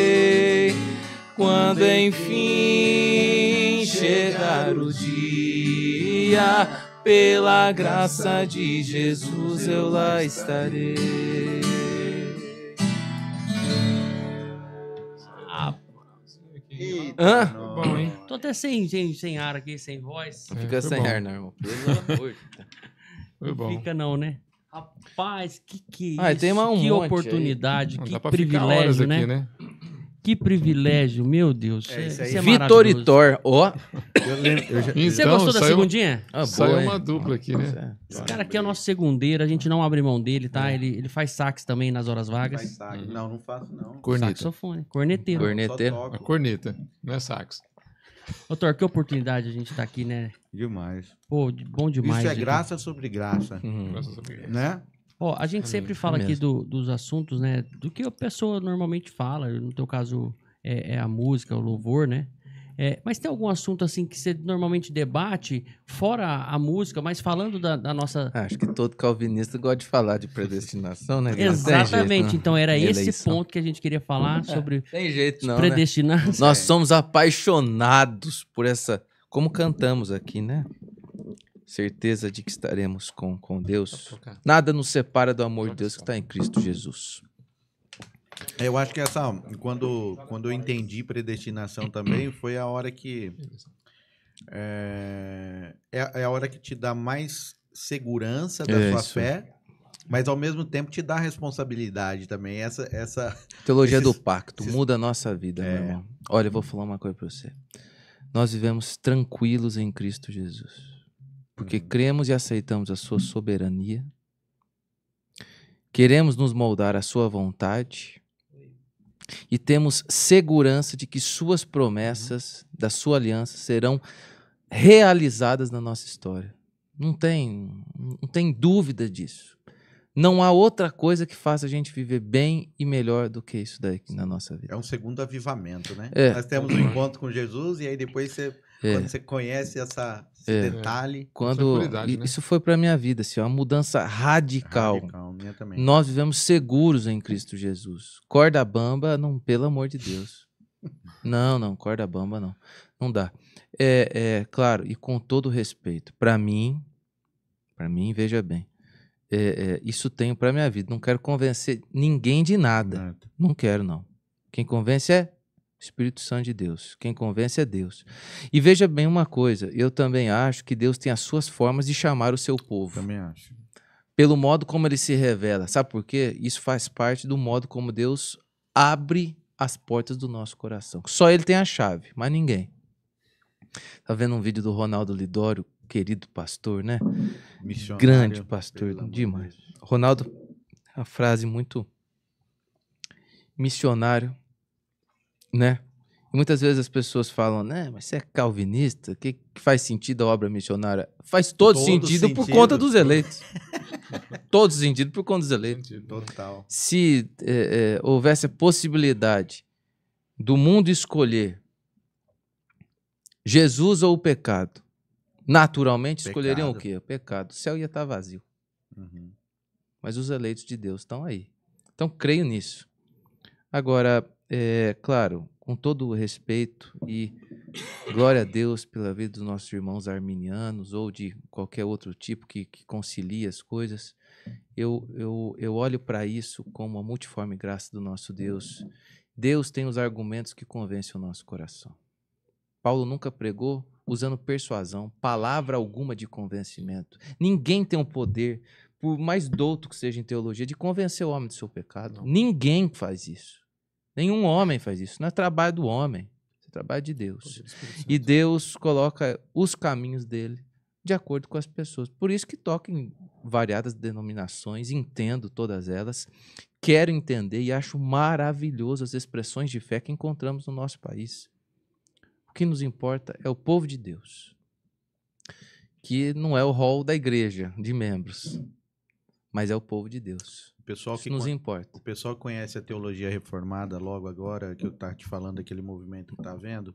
quando enfim chegar o dia, pela graça de Jesus eu lá estarei. Ah, Hã? Bom, hein? Tô até sem, sem, sem ar aqui, sem voz. fica é, sem bom. ar, né, irmão. Foi bom. Fica não, né? Rapaz, que que é ah, Tem uma, um que oportunidade, aí. que Dá pra privilégio, né? Aqui, né? né? Que privilégio, meu Deus. É, isso aí. é e Thor, ó. Você Então, gostou da saiu- segundinha? Ah, Saiu hein? uma dupla aqui, né? É. Esse cara aqui é o nosso segundeiro, a gente não abre mão dele, tá? É. Ele, ele faz sax também nas horas Faz vagas. Uhum. Não, não faço, não. Corneta. Saxofone, corneteiro. corneteiro, A é corneta, não é sax. Thor, que oportunidade a gente tá aqui, né? Demais. Pô, bom demais. Isso é graça sobre graça, Uhum. né? Ó, a gente é sempre fala é aqui do, dos assuntos, né? Do que a pessoa normalmente fala. No teu caso, é, é a música, o louvor, né? É, mas tem algum assunto assim que você normalmente debate, fora a música, mas falando da, da nossa. Ah, acho que todo calvinista gosta de falar de predestinação, né? Exatamente. Jeito, né? então era esse ponto que a gente queria falar sobre tem jeito, não, Né? Nós somos apaixonados por essa. Como cantamos aqui, né? certeza de que estaremos com, com Deus. Nada nos separa do amor de Deus que está em Cristo Jesus. Eu acho que essa, quando, quando eu entendi predestinação também, foi a hora que. Eh, é, é a hora que te dá mais segurança da é sua isso. fé, mas ao mesmo tempo te dá responsabilidade também. Essa, essa Teologia esses, do pacto esses... muda a nossa vida, é. meu irmão. Olha, eu vou falar uma coisa para você. Nós vivemos tranquilos em Cristo Jesus porque uhum. cremos e aceitamos a sua soberania, queremos nos moldar à sua vontade e temos segurança de que suas uhum. promessas, da sua aliança, serão realizadas na nossa história. Não tem, não tem dúvida disso. Não há outra coisa que faça a gente viver bem e melhor do que isso daqui na nossa é vida. É um segundo avivamento, né? É. Nós temos um encontro com Jesus e aí depois você é. Quando você conhece essa, esse é. detalhe. Quando é né? isso foi para minha vida, assim, uma mudança radical. radical minha também. Nós vivemos seguros em Cristo Jesus. Corda bamba, não, pelo amor de Deus. não, não, corda bamba não. Não dá. É, é claro, e com todo respeito, para mim, para mim, veja bem, é, é isso tenho para minha vida. Não quero convencer ninguém de nada. nada. Não quero não. Quem convence é Espírito Santo de Deus. Quem convence é Deus. E veja bem uma coisa, eu também acho que Deus tem as suas formas de chamar o seu povo. Também acho. Pelo modo como ele se revela. Sabe por quê? Isso faz parte do modo como Deus abre as portas do nosso coração. Só ele tem a chave, mas ninguém. Tá vendo um vídeo do Ronaldo Lidório, querido pastor, né? Missionário, Grande pastor, demais. Ronaldo, a frase muito missionário né? muitas vezes as pessoas falam, né, mas você é calvinista? O que, que, faz sentido a obra missionária? Faz todo, todo sentido, sentido, por conta dos eleitos. todo sentido por conta dos eleitos. Total. Se é, é, houvesse a possibilidade do mundo escolher Jesus ou o pecado, naturalmente pecado. escolheriam o quê? O pecado. O céu ia estar tá vazio. Uhum. Mas os eleitos de Deus estão aí. Então creio nisso. Agora, é, claro, com todo o respeito e glória a Deus pela vida dos nossos irmãos arminianos ou de qualquer outro tipo que, que concilie as coisas, eu, eu, eu olho para isso como a multiforme graça do nosso Deus. Deus tem os argumentos que convencem o nosso coração. Paulo nunca pregou usando persuasão, palavra alguma de convencimento. Ninguém tem o poder, por mais douto que seja em teologia, de convencer o homem do seu pecado. Não. Ninguém faz isso. Nenhum homem faz isso. Não é trabalho do homem. É trabalho de Deus. E Deus coloca os caminhos dele de acordo com as pessoas. Por isso que toco em variadas denominações, entendo todas elas, quero entender e acho maravilhoso as expressões de fé que encontramos no nosso país. O que nos importa é o povo de Deus, que não é o rol da igreja de membros, mas é o povo de Deus pessoal Isso que nos importa. O pessoal que conhece a teologia reformada logo agora, que eu estava te falando, aquele movimento que está vendo,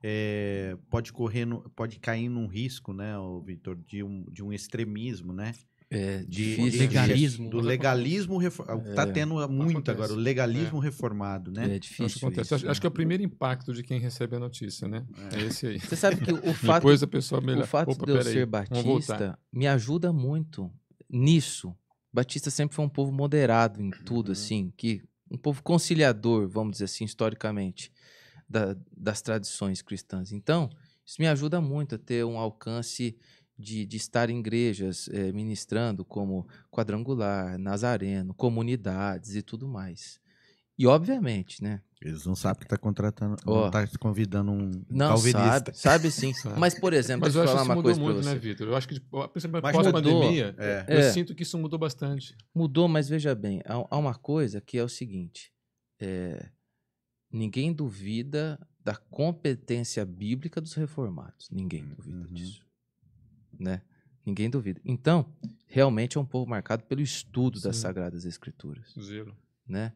é, pode, correr no, pode cair num risco, né, Vitor, de um, de um extremismo, né? É, de, de legalismo. Do legalismo reformado. É, está é, tendo muito acontece. agora, o legalismo é. reformado, né? É difícil. Acho que, acontece. Isso, acho, né? acho que é o primeiro impacto de quem recebe a notícia, né? É, esse aí. Você sabe que o fato, Depois a pessoa melhor... o fato Opa, de eu ser aí, batista me ajuda muito nisso. Batista sempre foi um povo moderado em tudo, uhum. assim, que um povo conciliador, vamos dizer assim, historicamente, da, das tradições cristãs. Então, isso me ajuda muito a ter um alcance de, de estar em igrejas é, ministrando, como Quadrangular, Nazareno, comunidades e tudo mais. E obviamente, né? Eles não sabem que tá contratando, oh. tá convidando um não, calvinista. Sabe, sabe sim. Sabe. Mas, por exemplo, Mas eu acho falar que isso mudou muito, né, Vitor? Eu acho que, tipo, principalmente pós-pandemia, é. eu é. sinto que isso mudou bastante. Mudou, mas veja bem, há, uma coisa que é o seguinte, é, ninguém duvida da competência bíblica dos reformados. Ninguém hum, duvida uhum. disso, né? Ninguém duvida. Então, realmente é um povo marcado pelo estudo sim. das Sagradas Escrituras. Zero. Né?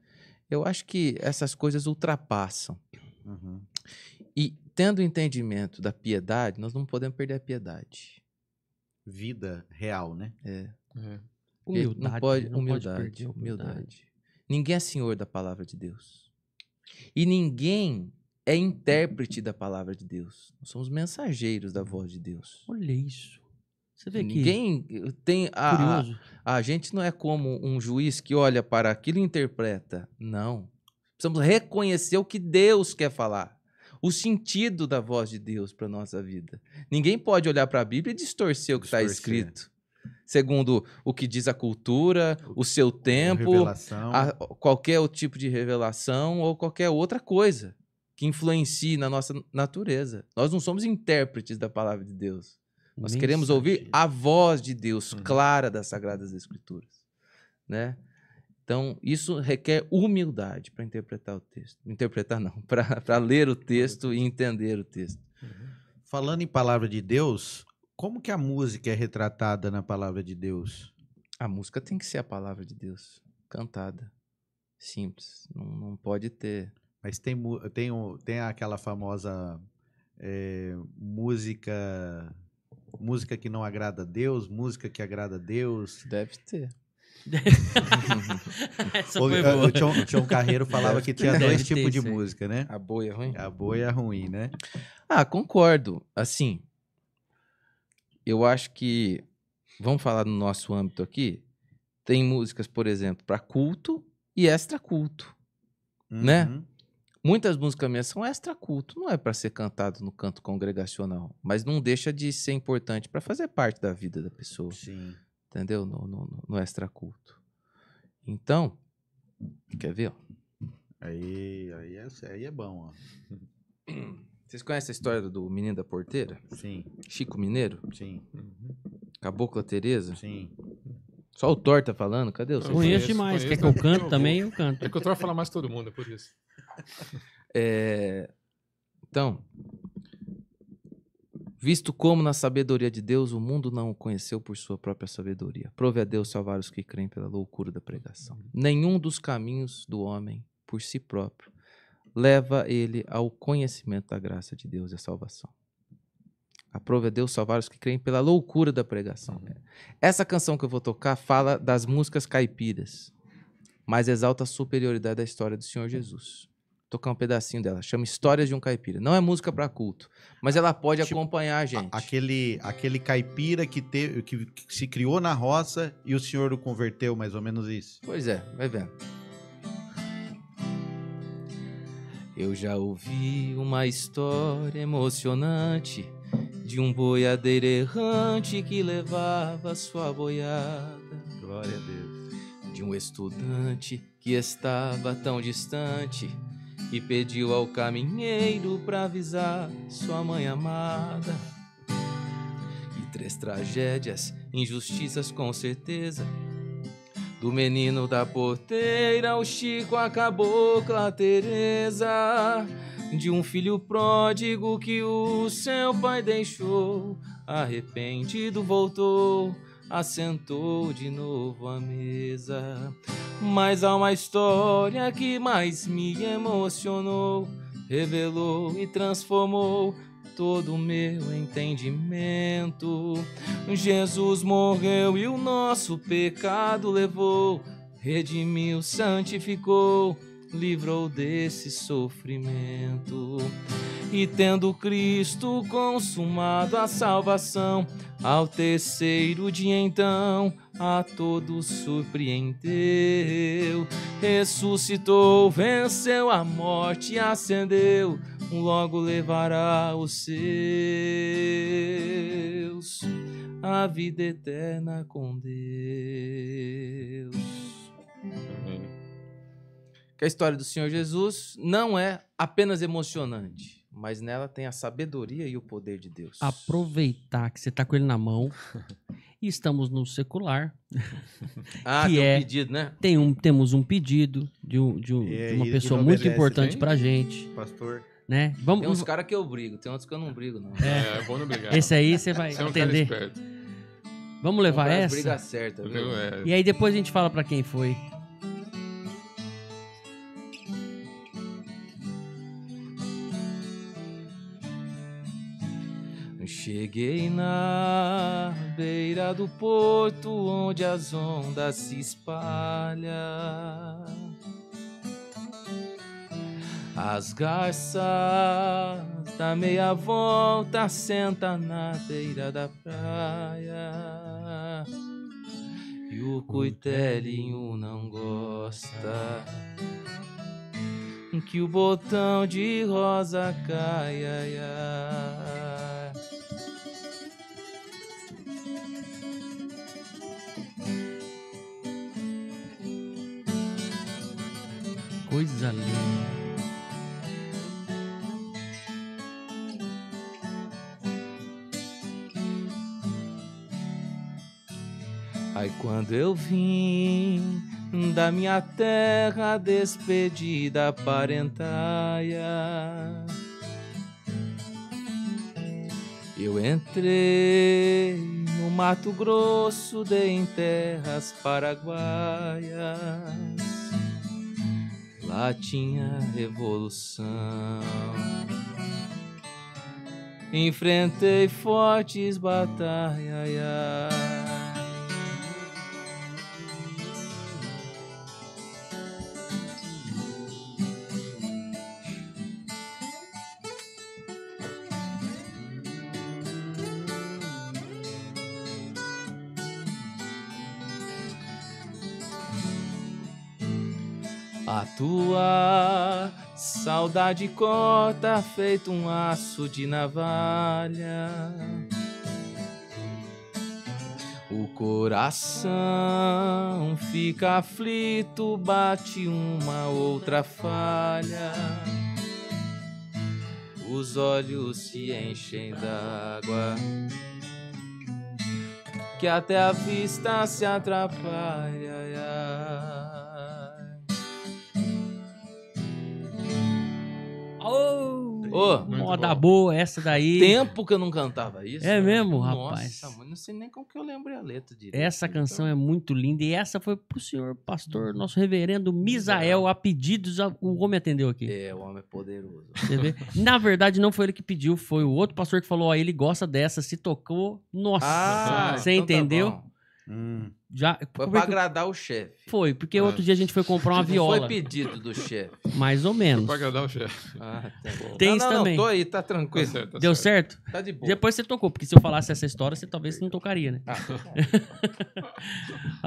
Eu acho que essas coisas ultrapassam. Uhum. E tendo o entendimento da piedade, nós não podemos perder a piedade. Vida real, né? É. é. Humildade. Não pode, não humildade, pode humildade. humildade. Ninguém é senhor da palavra de Deus. E ninguém é intérprete da palavra de Deus. Nós somos mensageiros da uhum. voz de Deus. Olha isso. Você vê Ninguém que. Ninguém tem. A, a, a, gente não é como um juiz que olha para aquilo e interpreta. Não. Precisamos reconhecer o que Deus quer falar. O sentido da voz de Deus para a nossa vida. Ninguém pode olhar para a Bíblia e distorcer o que está escrito. Segundo o que diz a cultura, o seu tempo, a, qualquer tipo de revelação ou qualquer outra coisa que influencie na nossa natureza. Nós não somos intérpretes da palavra de Deus. Nós queremos ouvir a voz de Deus uhum. clara das Sagradas Escrituras, né? Então, isso requer humildade para interpretar o texto. Interpretar não, para ler o texto e entender o texto. Uhum. Falando em palavra de Deus, como que a música é retratada na palavra de Deus? A música tem que ser a palavra de Deus, cantada. Simples, não, não pode ter. Mas tem, tem, tem aquela famosa é, música música que não agrada a Deus, música que agrada a Deus. Deve ter. Essa foi o, o Carreiro falava que tinha dois tipos de música, né? A boia ruim. A boia ruim, né? Ah, concordo. Assim, eu acho que vamos falar no nosso âmbito aqui. Tem músicas, por exemplo, para culto e extra culto, né? uhum. né? Muitas músicas minhas são extra-culto, não é para ser cantado no canto congregacional, mas não deixa de ser importante para fazer parte da vida da pessoa. Sim. Entendeu? No, no, no extra-culto. Então, quer ver? Aí, aí, é, aí é bom, ó. Vocês conhecem a história do menino da porteira? Sim. Chico Mineiro? Sim. Cabocla Teresa? Sim. Só o Thor tá falando? Cadê o Eu conheço demais. Quer que eu canto também? Eu canto. É que o Thor fala mais todo mundo, é por isso. É, então, visto como na sabedoria de Deus o mundo não o conheceu por sua própria sabedoria, prove a Deus salvar os que creem pela loucura da pregação. Uhum. Nenhum dos caminhos do homem por si próprio leva ele ao conhecimento da graça de Deus e a salvação. Aprove a Deus salvar os que creem pela loucura da pregação. Uhum. Essa canção que eu vou tocar fala das músicas caipiras, mas exalta a superioridade da história do Senhor uhum. Jesus tocar um pedacinho dela. Chama Histórias de um Caipira. Não é música para culto, mas ela pode tipo, acompanhar a gente. aquele, aquele caipira que, te que, que se criou na roça e o senhor o converteu, mais ou menos isso. Pois é, vai vendo. Eu já ouvi uma história emocionante de um boiadeiro errante que levava sua boiada. Glória a Deus. De um estudante que estava tão distante e pediu ao caminheiro para avisar sua mãe amada. E três tragédias, injustiças com certeza. Do menino da porteira, o Chico, a cabocla, a Teresa. De um filho pródigo que o seu pai deixou, arrependido voltou assentou de novo à mesa. Mas há uma história que mais me emocionou, revelou e transformou todo o meu entendimento. Jesus morreu e o nosso pecado levou, redimiu, santificou, livrou desse sofrimento. E tendo Cristo consumado a salvação, ao terceiro dia então a todos surpreendeu. Ressuscitou, venceu a morte e ascendeu, logo levará os seus a vida eterna com Deus. Hum. Que a história do Senhor Jesus não é apenas emocionante mas nela tem a sabedoria e o poder de Deus. Aproveitar que você está com ele na mão. e estamos no secular. ah, que tem é, um pedido, né? Tem um, temos um pedido de, um, de, um, é, de uma pessoa muito importante para gente. Pastor. Né? Vamos, tem uns caras que eu brigo, tem outros que eu não brigo, não. É, é bom não brigar. Esse aí você vai você é entender. Vamos levar essa? Briga certa, viu? É. E aí depois a gente fala para quem foi. Cheguei na beira do porto onde as ondas se espalham. As garças da meia volta senta na beira da praia. E o coitelinho não gosta que o botão de rosa caia. coisa linda. Ai, quando eu vim da minha terra despedida, parentaia. Eu entrei no Mato Grosso de em terras paraguaias lá tinha revolução. Enfrentei fortes batalhas tua saudade corta feito um aço de navalha. O coração fica aflito, bate uma outra falha. Os olhos se enchem d'água, que até a vista se atrapalha. Oh, oh moda bom. boa essa daí. Tempo que eu não cantava isso. É né? mesmo, rapaz. Nossa, não sei nem como que eu lembro a letra direito. Essa então. canção então. é muito linda e essa foi pro senhor pastor, hum. nosso reverendo Misael, a pedidos, o homem atendeu aqui. É, o homem é poderoso. Você vê? Na verdade, não foi ele que pediu, foi o outro pastor que falou, ó, ele gosta dessa, se tocou, nossa. Ah, você então tá entendeu? Tá hum. Já, foi é para agradar eu... o chefe. Foi, porque é. outro dia a gente foi comprar uma viola. foi pedido do chefe. Mais ou menos. Foi pra agradar o chefe. Ah, tá Tem não, isso não, também. Não, tô aí, tá tranquilo. Tá certo, tá Deu certo. certo? Tá de boa. Depois você tocou, porque se eu falasse essa história, você talvez não tocaria, né? Ah.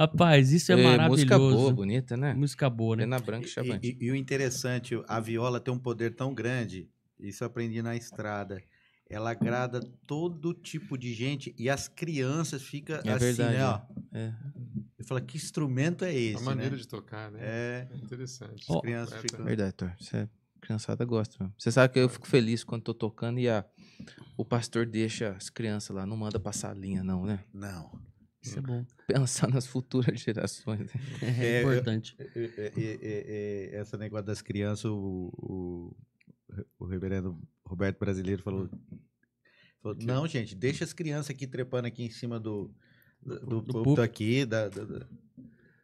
Rapaz, isso é, maravilhoso. Música boa, bonita, né? Música boa, né? Pena branca e, e, e o interessante, a viola tem um poder tão grande, isso eu aprendi na estrada, ela agrada todo tipo de gente e as crianças ficam é assim, né, verdade, né? Ó. É. Eu falo, que instrumento é, é esse? A né? maneira né? de tocar, né? É, é interessante. As oh, crianças é, ficam. Verdade, Thor. Você, é criançada gosta. Você sabe que eu fico feliz quando tô tocando e a, o pastor deixa as crianças lá, não manda passar linha, não, né? Não. Isso é bom. Pensar nas futuras gerações. É, importante. Eu, eu, eu, essa negócio das crianças, o o reverendo Roberto Brasileiro falou, hum. falou não, gente, deixa as crianças aqui trepando aqui em cima do, do, do, do aqui, da, da, da...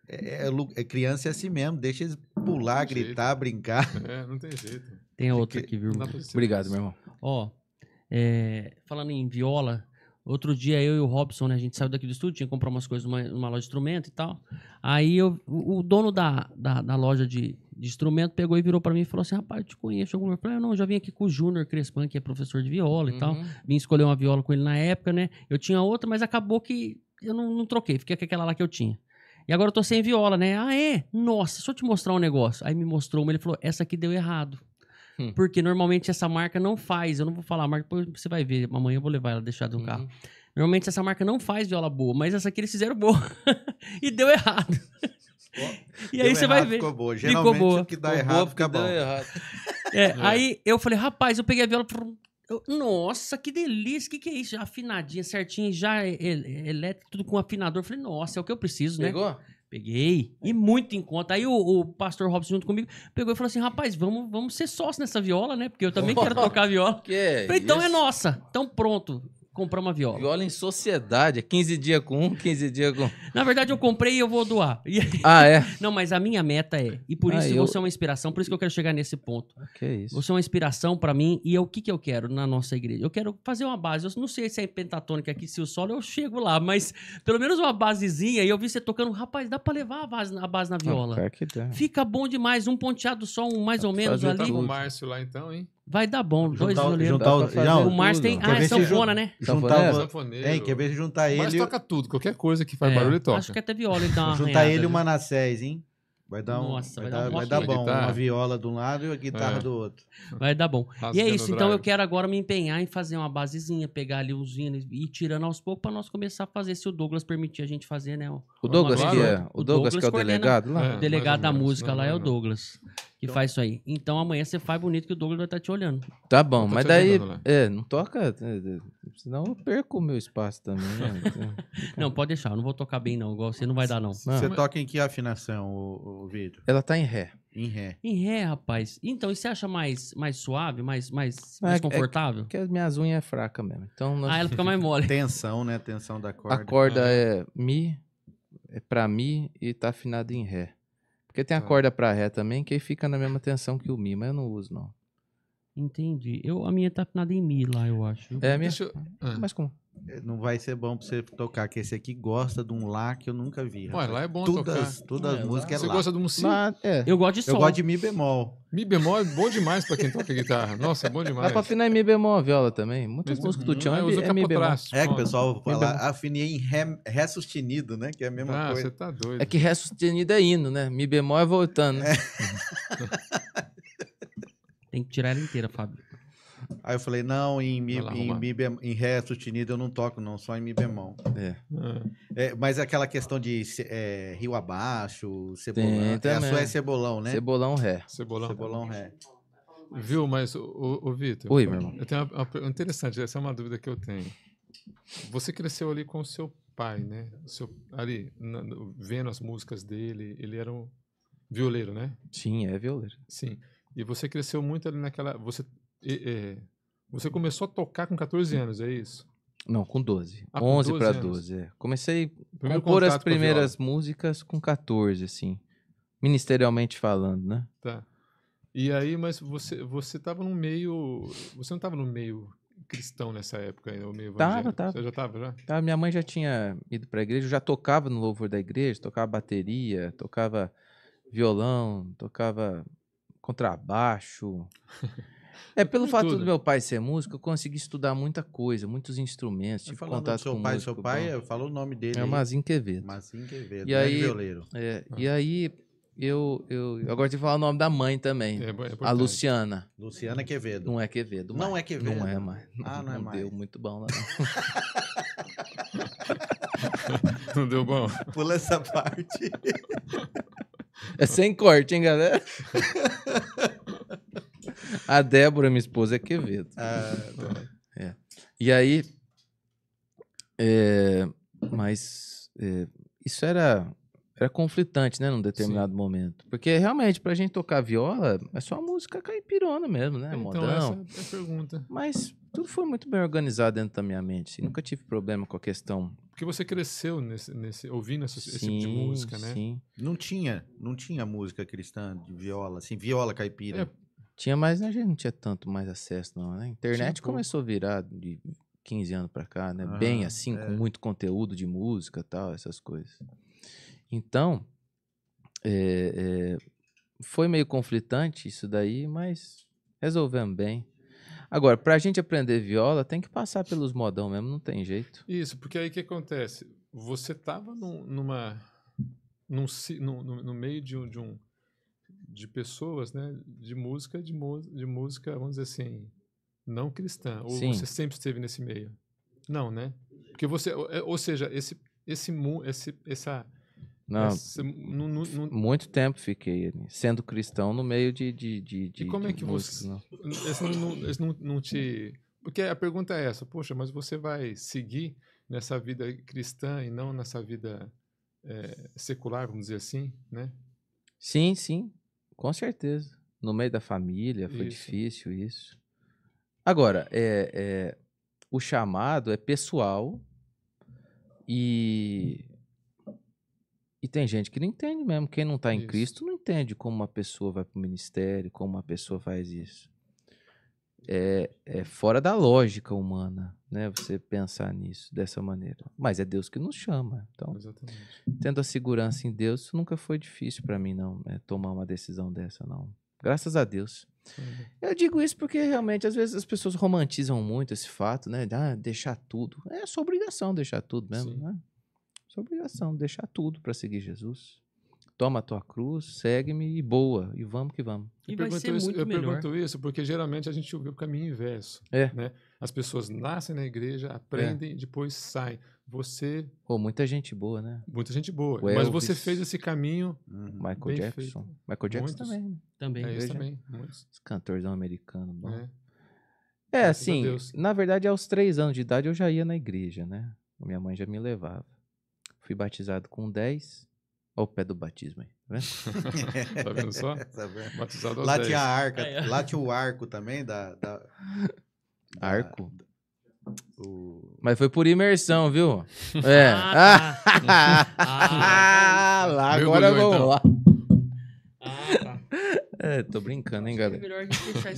É, é, é, é, criança é assim mesmo, deixa eles pular, gritar, jeito. brincar. É, não tem jeito. Tem outra aqui, viu? Obrigado, meu irmão. Ó, é, falando em viola, outro dia eu e o Robson, né, a gente saiu daqui do estúdio, tinha que comprar umas coisas numa, numa loja de instrumento e tal. Aí eu, o dono da, da, da loja de, de instrumento, pegou e virou para mim e falou assim: rapaz, eu te conheço. Eu falei: ah, não, já vim aqui com o Júnior Crespan, que é professor de viola e tal. Uhum. Vim escolher uma viola com ele na época, né? Eu tinha outra, mas acabou que eu não, não troquei, fiquei com aquela lá que eu tinha. E agora eu tô sem viola, né? Ah, é? Nossa, deixa eu te mostrar um negócio. Aí me mostrou uma, ele falou: essa aqui deu errado. Hum. Porque normalmente essa marca não faz. Eu não vou falar a marca, depois você vai ver. Amanhã eu vou levar ela deixar no uhum. carro. Normalmente essa marca não faz viola boa, mas essa aqui eles fizeram boa. e deu errado e aí você vai ver. Ficou boa. Geralmente ficou boa. que dá ficou errado boa, fica bom. É, é. Aí eu falei, rapaz, eu peguei a viola. Eu, nossa, que delícia, o que, que é isso? afinadinha, certinha, já elétrico, tudo com afinador. Eu falei, nossa, é o que eu preciso, Pegou? né? Pegou? Peguei. E muito em conta. Aí o, o, pastor Robson junto comigo pegou e falou assim: rapaz, vamos, vamos ser sócio nessa viola, né? Porque eu também quero tocar viola. que falei, então é nossa. Então pronto comprar uma viola. Viola em sociedade, é 15 dias com um, 15 dias com. Na verdade, eu comprei e eu vou doar. Ah, é? Não, mas a minha meta é. E por ah, isso eu... você é uma inspiração, por isso que eu quero chegar nesse ponto. Que é isso. Você é uma inspiração para mim e é o que, que eu quero na nossa igreja. Eu quero fazer uma base. Eu não sei se é pentatônica aqui, se o solo, eu chego lá, mas pelo menos uma basezinha. E eu vi você tocando, rapaz, dá pra levar a base, a base na ah, viola. Ah, que dá. Fica bom demais, um ponteado só, um mais dá ou menos ali. Tá com o Márcio lá então, hein? Vai dar bom, juntar, dois Juntar o, não, o Márcio tem. Ah, né? é sanfona, né? Juntar, Sanfoneiro. Tem, quer ver se juntar ele. Mas toca tudo, qualquer coisa que faz é, barulho ele toca. Acho que é até viola então. dá juntar ele e o né? Manassés, hein? Vai dar, um, Nossa, vai, vai, dar, vai dar bom. Uma viola de um lado e a guitarra é. do outro. Vai dar bom. e é isso. Então eu quero agora me empenhar em fazer uma basezinha, pegar ali os hinos e ir tirando aos poucos para nós começar a fazer, se o Douglas permitir a gente fazer, né? O, é? o Douglas, que é, o Douglas, Douglas que é o delegado lá? o delegado da música lá é o é, né? Douglas que então... faz isso aí. Então amanhã você faz bonito que o Douglas vai estar tá te olhando. Tá bom, mas daí. é, não toca. É, é, senão eu perco o meu espaço também. Né? Então, não, pode deixar, eu não vou tocar bem, não. Igual você não vai dar, não. Você não. toca em que afinação, o, o Vitor? Ela tá em Ré. Em Ré. Em Ré, rapaz. Então, e você acha mais, mais suave, mais, mais, ah, mais é confortável? É porque as minhas unhas é fraca mesmo. Então, nós... Ah, ela fica mais mole. Tensão, né? Tensão da corda. A corda ah. é Mi, é pra Mi e tá afinada em Ré. Porque tem a tá. corda para ré também, que aí fica na mesma tensão que o Mi, mas eu não uso, não. Entendi. Eu, a minha tá afinada em Mi lá, eu acho. É, a minha. Ah. É Mas como? É, não vai ser bom pra você tocar, que esse aqui gosta de um lá que eu nunca vi. Ué, lá é bom todas, tocar. Todas as é, músicas é lá. Você gosta de um si? Lá, é. Eu gosto de sol. Eu gosto de mi bemol. Mi bemol é bom demais pra quem toca guitarra. Nossa, é bom demais. Dá pra afinar em mi bemol a viola também. Muitas músicas do Tchan é, é, mi bemol. É que o pessoal fala, ah, afinei em ré, ré, sustenido, né? Que é a mesma ah, coisa. Ah, você tá doido. É que ré sustenido é indo né? Mi bemol é voltando. É. tirar ela inteira, Fábio. Aí eu falei, não, em mi, em, mi bem, em ré sustenido eu não toco, não, só em mi bemol. É. é mas é aquela questão de é, rio abaixo, cebolão. Tem, é, a sua é cebolão, né? Cebolão ré. Cebolão, cebolão ré. Viu, mas o, o Vitor. Oi, meu irmão. Eu tenho uma, uma, interessante, essa é uma dúvida que eu tenho. Você cresceu ali com o seu pai, né? seu, ali, na, vendo as músicas dele, ele era um violeiro, né? Sim, é violeiro. Sim. E você cresceu muito ali naquela. Você, você hum. começou a tocar com 14 hum. anos, é isso? Não, com 12. Ah, 11 para 12, é. Comecei a compor as primeiras com músicas com 14, assim. Ministerialmente falando, né? Tá. E aí, mas você você tava no meio, você não estava no meio cristão nessa época ainda, ou meio evangélico? Tava, tava. Você já tava já? Tava, tá, minha mãe já tinha ido para a igreja, já tocava no louvor da igreja, tocava bateria, tocava violão, tocava contrabaixo. É, pelo fato tudo. do meu pai ser músico, eu consegui estudar muita coisa, muitos instrumentos, tive falando contato do seu com pai, músico. Seu pai, bom. eu eh, falo o nome dele. É Mazinho Quevedo. Mazin Quevedo, e né, aí, violeiro. É, ah. E aí, eu, eu, eu agora falar o nome da mãe também. É, é a Luciana. Luciana Quevedo. Não é Quevedo. Não é Quevedo. Não é mais. Ah, não, é não é mais. deu muito bom é lá, não deu bom. Pula essa parte. É sem corte, hein, galera? A Débora, minha esposa, é Quevedo. Ah, tá. é. E aí. É, mas é, isso era, era conflitante, né? Num determinado Sim. momento. Porque realmente, pra gente tocar viola, é só música caipirona mesmo, né? Então, Modão. essa é a pergunta. Mas tudo foi muito bem organizado dentro da minha mente. Assim. nunca tive problema com a questão porque você cresceu nesse, nesse ouvindo esse, sim, esse tipo de música, né? Sim. Não tinha, não tinha música cristã de viola, assim, viola caipira. É. Tinha, mas a gente não tinha tanto mais acesso, não, né? A internet tinha começou pouco. a virar de 15 anos para cá, né? Ah, Bem assim, é. com muito conteúdo de música tal, essas coisas. Então, é, é, foi meio conflitante isso daí, mas resolvemos bem. Agora, para a gente aprender viola, tem que passar pelos modão mesmo, não tem jeito. Isso, porque aí o que acontece? Você estava num, numa. Num, no, no meio de um, de um. de pessoas, né? De música, de, de música, vamos dizer assim, não cristã. Ou Sim. você sempre esteve nesse meio? Não, né? Porque você. Ou é, seja, esse, esse, esse, essa não, no, no, no... Muito tempo fiquei sendo cristão no meio de. de, de, de e como é de é que vocês você. Não. Eles não, não te. Porque a pergunta é essa, poxa, mas você vai seguir nessa vida cristã e não nessa vida é, secular, vamos dizer assim, né? Sim, sim, com certeza. No meio da família foi isso. difícil isso. Agora, é, é, o chamado é pessoal e e tem gente que não entende mesmo. Quem não está em isso. Cristo não entende como uma pessoa vai para o ministério, como uma pessoa faz isso. É, é, fora da lógica humana, né? Você pensar nisso dessa maneira. Mas é Deus que nos chama. Então, Exatamente. tendo a segurança em Deus, isso nunca foi difícil para mim não é, tomar uma decisão dessa não. Graças a Deus. Eu digo isso porque realmente às vezes as pessoas romantizam muito esse fato, né? De, ah, deixar tudo. É, é sua obrigação deixar tudo mesmo, Sim. né? Sua é obrigação, deixar tudo para seguir Jesus. Toma a tua cruz, segue-me e boa, e vamos que vamos. E eu pergunto, isso, eu pergunto isso porque geralmente a gente ouve o caminho inverso. É. Né? As pessoas nascem na igreja, aprendem, é. depois saem. Você. Pô, muita gente boa, né? Muita gente boa. Mas você fez esse caminho. Uhum. Michael Jackson. Feito. Michael Jackson Muitos. também. Né? Também. É, também. Muitos. Os cantores americanos. Bom. É. É, assim, na verdade, aos três anos de idade eu já ia na igreja, né? Minha mãe já me levava. Fui batizado com 10. Olha o pé do batismo aí, tá vendo? Tá só? tá vendo? Batizado lá 10. tinha a arca, é, é. lá tinha o arco também da... da arco? Da, o... Mas foi por imersão, viu? Ah, é. Tá. Ah, tá. ah, lá, agora vamos então. lá. É, tô brincando, hein, galera.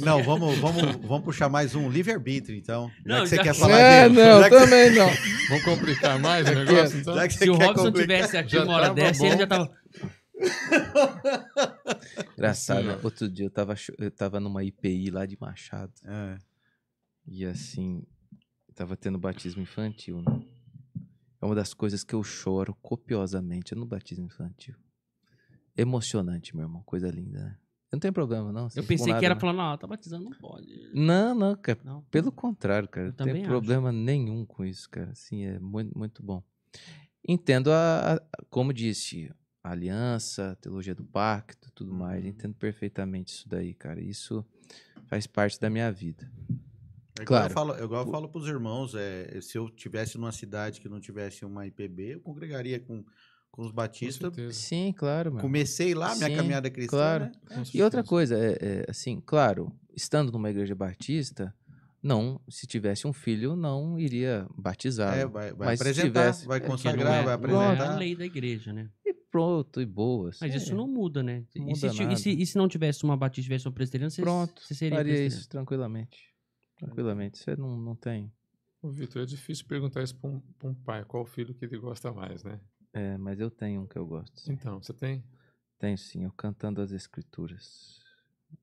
não, vamos, vamos, vamos puxar mais um livre-arbítrio, então. Já que você já... quer falar é, não, também que... não. Vamos complicar mais o negócio, então? Já que então? Se o Robson complicar... tivesse aqui uma hora dessa, ele já tava... Engraçado, é. outro dia eu tava, eu tava numa IPI lá de Machado. É. E assim, tava tendo batismo infantil, né? É uma das coisas que eu choro copiosamente é no batismo infantil. Emocionante, meu irmão, coisa linda, né? Não tem problema, não. Eu pensei que era né? falando, ah, tá batizando, não pode. Não, não, cara. Não. Pelo contrário, cara. Eu não tem problema acho. nenhum com isso, cara. Assim, é muito, muito bom. Entendo, a, a como disse, a aliança, a teologia do pacto tudo mais. Uhum. Entendo perfeitamente isso daí, cara. Isso faz parte da minha vida. É claro. É eu falo, igual falo para os irmãos, é, se eu tivesse numa cidade que não tivesse uma IPB, eu congregaria com com os batistas Sim, claro. Mano. Comecei lá minha Sim, caminhada cristã. Claro. Né? E outra coisa, é, é, assim, claro, estando numa igreja batista, não, se tivesse um filho, não iria batizar. É, vai, vai mas apresentar, tivesse, vai é consagrar, é, vai é. apresentar. É a lei da igreja, né? E pronto, e boas. Mas isso é. não muda, né? muda e, se, e, se, e, se, não tivesse uma batista, tivesse uma presbiteriana, você, pronto, você seria faria isso tranquilamente. Tranquilamente, você não, não tem... Ô, Vitor, é difícil perguntar isso para um, um, pai, qual filho que ele gosta mais, né? É, mas eu tenho um que eu gosto. Sim. Então, você tem? Tenho sim, eu cantando as escrituras.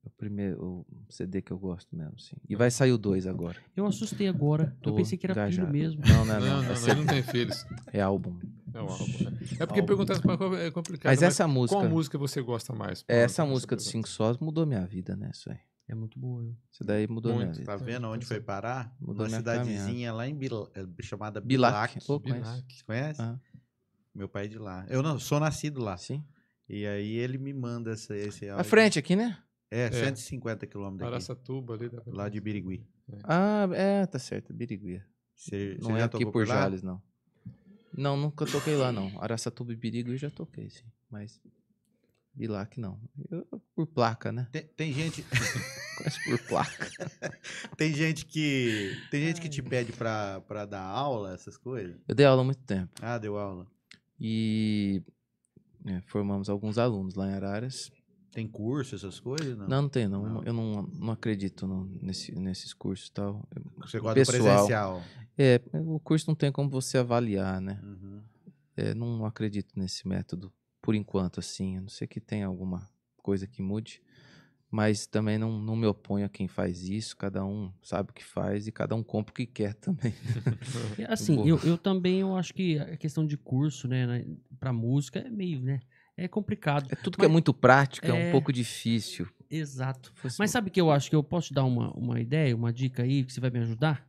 É o primeiro o CD que eu gosto mesmo, sim. E vai sair o 2 agora. Eu assustei agora. Tô eu pensei que era engajado. filho mesmo. Não, não, não. Não, não, é não, não tem filhos. É álbum. É um álbum. Né? É porque perguntar é complicado. Mas né? essa mas música. Qual música você gosta mais? É essa música do Cinco Sós mudou minha vida, né? Isso aí. É muito boa. Isso daí mudou muito. minha vida. Tá vendo onde foi parar? Mudou Uma cidadezinha caminhada. lá em Bil... Eh, chamada Bilac. Bilac. Bilac. Bilac. Conhece? Ah. Meu pai é de lá. Eu não, sou nascido lá. Sim. E aí ele me manda essa, esse áudio. A frente aqui, né? É, é. 150 quilômetros daqui. Araçatuba ali. Da... Lá de Birigui. É. Ah, é, tá certo, Birigui. Cê, não cê é aqui por Jales, não. Não, nunca toquei lá, não. Araçatuba e Birigui já toquei, sim. Mas de lá que não. Eu, por placa, né? Tem, tem gente... conhece por placa. tem gente que tem gente que te pede pra, pra dar aula, essas coisas? Eu dei aula há muito tempo. Ah, deu aula. E é, formamos alguns alunos lá em Araras. Tem curso, essas coisas? Não, não, não tem, não. não. Eu não, não acredito não, nesse, nesses cursos e tal. Você gosta Pessoal, do presencial? É, o curso não tem como você avaliar, né? Uhum. É, não acredito nesse método, por enquanto, assim. A não ser que tenha alguma coisa que mude mas também não, não me oponho a quem faz isso, cada um sabe o que faz e cada um compra o que quer também. É, assim, eu, eu também eu acho que a questão de curso, né, né para música é meio, né, é complicado. É tudo mas, que é muito prático, é, é um pouco difícil. Exato. Mas sabe que eu acho que eu posso te dar uma, uma ideia, uma dica aí que você vai me ajudar?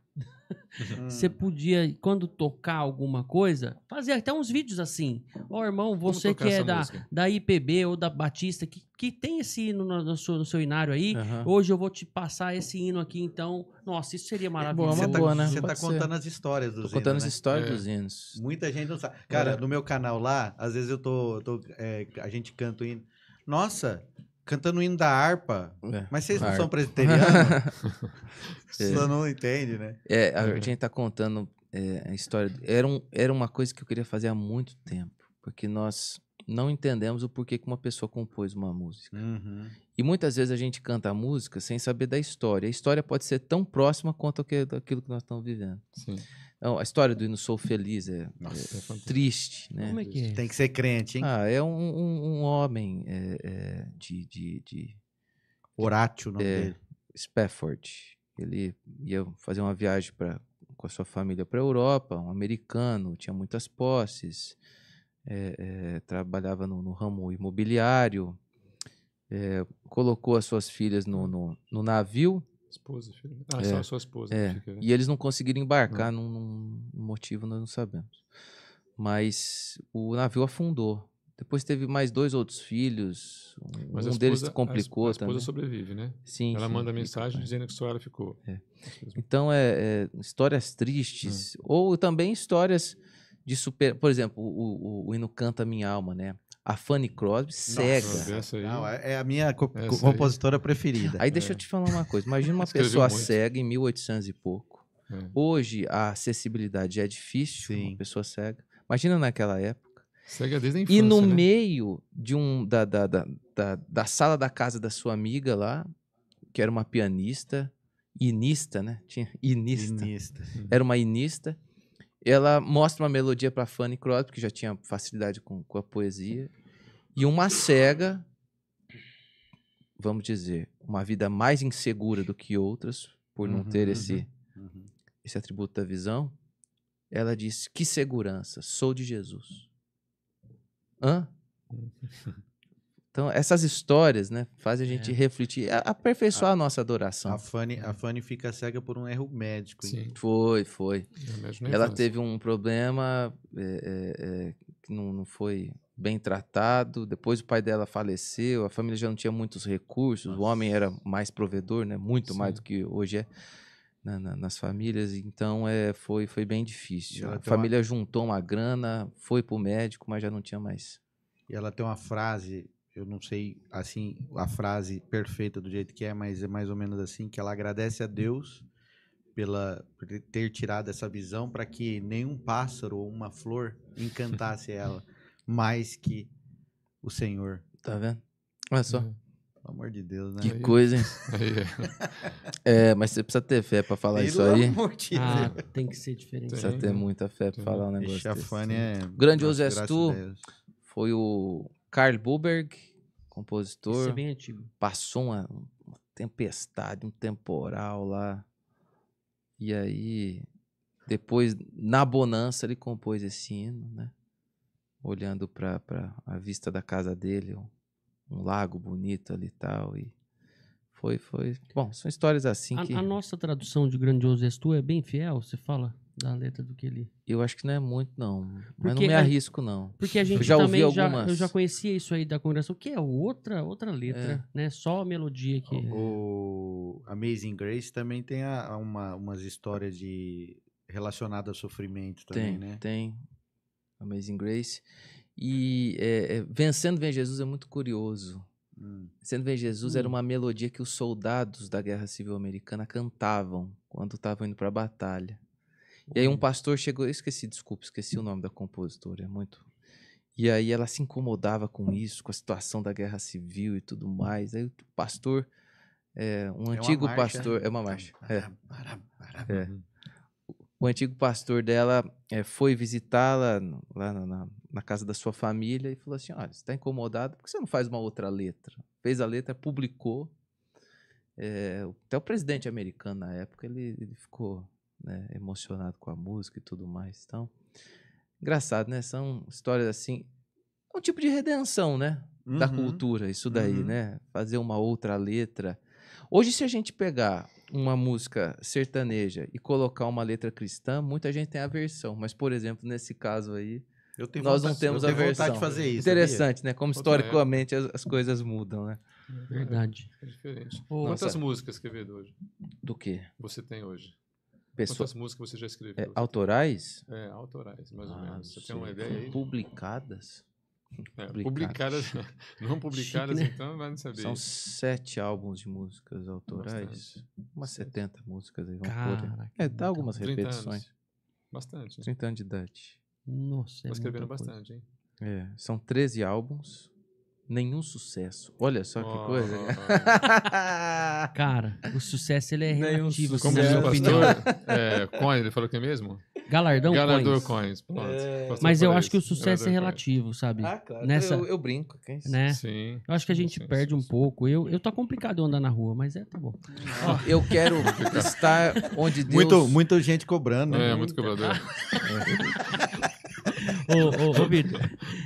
Uhum. Você podia, quando tocar alguma coisa, fazer até uns vídeos assim. Ó, oh, irmão, você que é da, da IPB ou da Batista, que, que tem esse hino no, no, seu, no seu inário aí, uhum. hoje eu vou te passar esse hino aqui, então. Nossa, isso seria é, maravilhoso. É tá boa, boa, tá, né? Você está contando as histórias dos tô hinos. contando as né? histórias é. dos hinos. Muita gente não sabe. Cara, é. no meu canal lá, às vezes eu tô. tô é, a gente canta o hino. Nossa, cantando o hino da harpa. É, mas vocês não são presbiterianos? Você é. não entende, né? É, a uhum. gente tá contando é, a história. Era, um, era uma coisa que eu queria fazer há muito tempo. Porque nós não entendemos o porquê que uma pessoa compôs uma música. Uhum. E muitas vezes a gente canta a música sem saber da história. A história pode ser tão próxima quanto aquilo que nós estamos vivendo. Sim. É a história do Não Sou Feliz é, é Nossa, é triste, né? Como é que é? Tem que ser crente, hein? Ah, é um, um, um homem é, é de, de, de... Horátil, o nome dele. Spafford. Ele ia fazer uma viagem pra, com a sua família para a Europa, um americano, tinha muitas posses, trabalhava no, no, ramo imobiliário, colocou as suas filhas no, no, no navio Esposa, filho. Ah, é. só é, a sua esposa. É. né? E eles não conseguiram embarcar ah. não. Num, motivo, nós não sabemos. Mas o navio afundou. Depois teve mais dois outros filhos. Um, esposa, deles se complicou a, a esposa também. sobrevive, né? Sim. Ela sim, manda mensagem dizendo que só ela ficou. É. Então, é, é, histórias tristes ah. ou também histórias de super. Por exemplo, o, o, o hino Canta Minha Alma, né? a Fanny Crosby, cega. Não, é, é a minha co compositora aí. preferida. Aí deixa é. eu te falar uma coisa. Imagina uma pessoa muito. cega em 1800 e pouco. É. Hoje a acessibilidade é difícil, Sim. uma pessoa cega. Imagina naquela época. Cega desde a infância, E no né? meio de um da, da, da, da, da sala da casa da sua amiga lá, que era uma pianista, inista, né? Tinha inista. inista. Era uma inista ela mostra uma melodia para Fanny Crosby, que já tinha facilidade com, com a poesia, e uma cega, vamos dizer, uma vida mais insegura do que outras, por não uhum, ter uhum, esse, uhum. esse atributo da visão, ela diz: Que segurança, sou de Jesus. Hã? Então, essas histórias, né, fazem a gente é. refletir, aperfeiçoar a, a, nossa adoração. A Fanny, a Fanny fica cega por um erro médico. Sim. Hein? Foi, foi. Ela teve um problema é, é, é, que não, não foi bem tratado. Depois o pai dela faleceu, a família já não tinha muitos recursos. Nossa. O homem era mais provedor, né, muito Sim. mais do que hoje é. Na, na, nas famílias, então é, foi, foi bem difícil. A família uma... juntou uma grana, foi para o médico, mas já não tinha mais. E ela tem uma frase eu não sei assim a frase perfeita do jeito que é, mas é mais ou menos assim que ela agradece a Deus pela por ter tirado essa visão para que nenhum pássaro ou uma flor encantasse ela mais que o Senhor. Tá vendo? Olha só. Uhum. Pelo amor de Deus, né? Que coisa, hein? é, mas você precisa ter fé pra falar Pelo isso aí. Amor de ah, Deus. Ah, tem que ser diferente. Precisa ter muita fé pra falar um negócio Ixi, desse. É... Grandioso és tu. Foi o Carl Buberg, compositor. É bem antigo. Passou uma, uma tempestade, um temporal lá. E aí, depois, na bonança, ele compôs esse hino, né? Olhando para a vista da casa dele, um, um lago bonito ali e tal. E foi, foi. Bom, são histórias assim. A, que... a nossa tradução de Grandioso És Tu é bem fiel, você fala? da letra do que ele. Eu acho que não é muito, não. Porque mas não me arrisco, não. Porque a gente eu já também ouvi algumas. Já, eu já conhecia isso aí da congregação, que é outra, outra letra, é. né? Só a melodia que. O, é. o Amazing Grace também tem a, uma, umas histórias de relacionada a sofrimento também, tem, né? Tem. Amazing Grace. E é, é, Vencendo Vem Jesus é muito curioso. Hum. Vencendo Vem Jesus hum. era uma melodia que os soldados da Guerra Civil Americana cantavam quando estavam indo para a batalha. E aí um uhum. pastor chegou, eu esqueci, desculpa, esqueci o nome da compositora, é muito. E aí ela se incomodava com isso, com a situação da guerra civil e tudo mais. Aí o pastor, é, um é antigo pastor, é uma marcha. É. é. Uhum. O antigo pastor dela é, foi visitá-la lá na, na, na, casa da sua família e falou assim: olha, você está incomodado, por que você não faz uma outra letra? Fez a letra, publicou. É, até o presidente americano na época ele, ele ficou né, emocionado com a música e tudo mais. Então, engraçado, né? São histórias assim. É um tipo de redenção, né? Uhum. Da cultura, isso daí, uhum. né? Fazer uma outra letra. Hoje, se a gente pegar uma música sertaneja e colocar uma letra cristã, muita gente tem aversão. Mas, por exemplo, nesse caso aí, nós não temos eu tenho aversão. vontade de fazer isso. Interessante, sabia? né? Como historicamente as, as, coisas mudam, né? Verdade. É, diferente. Quantas Nossa. músicas que ver hoje? Do que? Você tem hoje? Pessoa... Quantas músicas você já escreveu? É, assim? autorais? É, autorais, mais ou ah, menos. Você tem uma ideia aí? Publicadas? É, publicadas, não publicadas, Chique, né? então vai não saber. São sete álbuns de músicas autorais, Bastante. umas 70 músicas aí vão né? Caraca, É, é dá algumas repetições. Anos. Bastante. Hein? Né? 30 anos de idade. Nossa, é Tá é escrevendo bastante, coisa. hein? É, são 13 álbuns, Nenhum sucesso. Olha só que coisa. Cara, o sucesso ele é relativo. Como diz o pastor, é, coin, ele falou que é mesmo? Galardão Galardão coins. coins é... Mas eu acho que o sucesso é relativo, coins. sabe? Ah, claro. Nessa, eu, eu brinco. É né? Sim. Eu acho que a gente sim, perde sim, um sim. pouco. Eu, eu tô tá complicado eu andar na rua, mas é, tá bom. Eu quero estar onde Deus... Muito, muita gente cobrando. Né? É, né? muito cobrador. ô, ô, ô Vitor,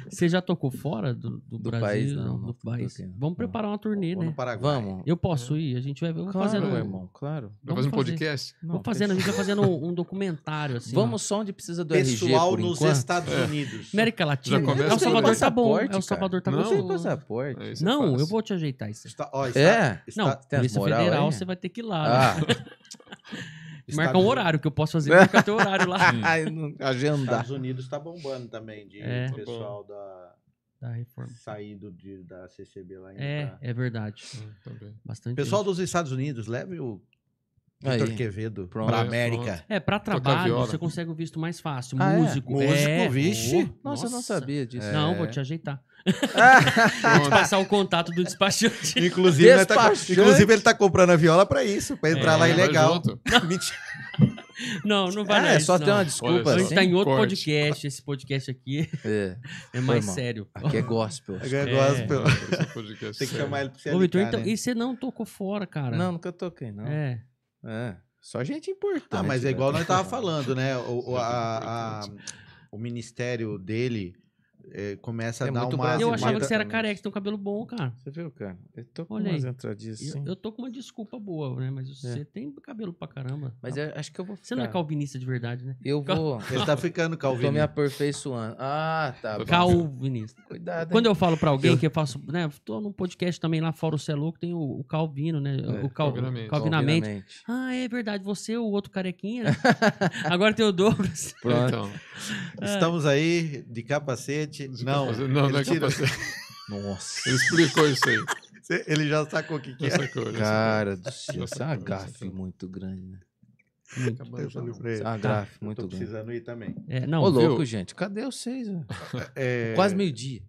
você já tocou fora do, do, do Brasil? País, não, do país. Não. Vamos preparar uma turnê, Vou né? Vamos. Eu posso é. ir? A gente vai. Vamos claro, fazendo. Meu irmão, claro. Vamos fazer um podcast? Não, vamos fazendo, a gente vai fazendo um, documentário, assim. Vamos só onde precisa do Pessoal RG, nos enquanto. Estados é. Unidos. América Latina. É o Salvador tá bom. É o Salvador tá bom. É não tem passaporte. Não, eu vou te ajeitar isso. Está, ó, está, é? Está, não, Polícia Federal, você vai ter que ir lá. Ah. Marcar um horário que eu posso fazer, marcar teu horário lá. Agenda. Estados Unidos está bombando também de é. pessoal tá da da reforma. Saído de, da CCB lá. É, pra... é verdade. Hum, bastante Pessoal dos Estados Unidos, leve o Vitor Quevedo, para pra é, América. É, pra trabalho você consegue o visto mais fácil. Ah, é? músico. É? Músico, é. vixe. nossa, nossa, eu não sabia disso. É. Não, vou é. te ajeitar. vou te passar o contato do despachante. Inclusive, despachante. Ele tá, inclusive, ele tá comprando a viola pra isso, pra entrar é, lá ilegal. Mentira. Não, não vai. é, isso, só não. uma desculpa. a gente né? tá em outro corte. podcast. Esse podcast aqui é, é mais Foi, sério. Aqui é gospel. Aqui é, gospel. Tem que chamar ele pra você. Ô, Vitor, então, né? e você não tocou fora, cara? Não, nunca toquei, não. É. É, só gente importante. Ah, mas é igual né? nós tava falando, né? O, a, a, o ministério dele é, começa a é dar uma. Brasileiro. Eu achava que você era careca, você tem um cabelo bom, cara. Você viu, cara? Eu tô com Olha umas entradinhas assim. Eu, eu, tô com uma desculpa boa, né? Mas é. você é. tem cabelo pra caramba. Mas eu, acho que eu vou ficar. Você não é calvinista de verdade, né? Eu vou. Ele tá ficando calvinista. Tô me aperfeiçoando. Ah, tá. Bom. Calvinista. Cuidado. Hein? Quando eu falo pra alguém que eu faço. Né, tô num podcast também lá fora, o Celo, é que tem o, o Calvino, né? o Cal... Calvinamente. Calvinamente. Ah, é verdade. Você, o outro carequinha. Né? Agora tem o Douglas. Pronto. Então. Estamos aí de capacete não, não, não é capacete. Nossa. Ele explicou isso aí. Ele já sacou o que, que é. Sacou, Cara do céu, isso é uma gafe muito grande, né? Muito. Eu falei pra ele. É tá, muito bom. precisando ir também. É, não, Ô, louco, gente. Cadê vocês? É, é... Quase meio-dia.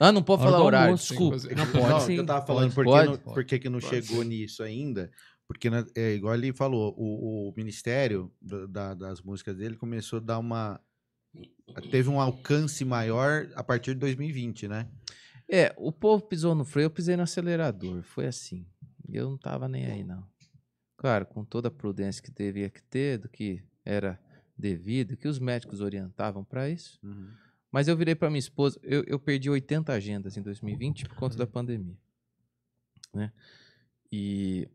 Ah, não pode falar horário, almoço, desculpa. Não pode, não, sim. Eu tava falando pode, porque, pode, não, porque que não pode. chegou nisso ainda. Porque, né, é, igual ele falou, o, o Ministério da, das Músicas dele começou a dar uma teve um alcance maior a partir de 2020, né? É, o povo pisou no freio, eu pisei no acelerador. Foi assim. Eu não tava nem aí, não. Claro, com toda a prudência que devia que ter, do que era devido, que os médicos orientavam para isso. Uhum. Mas eu virei para minha esposa, eu, eu, perdi 80 agendas em 2020 por conta da uhum. pandemia. Né? E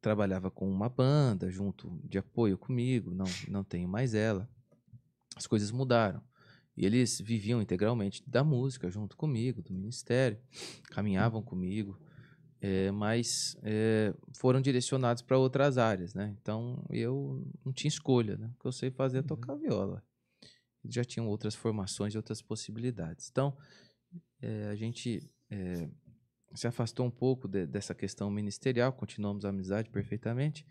trabalhava com uma banda junto de apoio comigo, não, não tenho mais ela as coisas mudaram. E eles viviam integralmente da música, junto comigo, do ministério, caminhavam comigo, é, mas é, foram direcionados para outras áreas, né? Então eu não tinha escolha, né? O que eu sei fazer é tocar uhum. viola. Já tinham outras formações e outras possibilidades. Então é, a gente se afastou um pouco de, dessa questão ministerial, continuamos a amizade perfeitamente,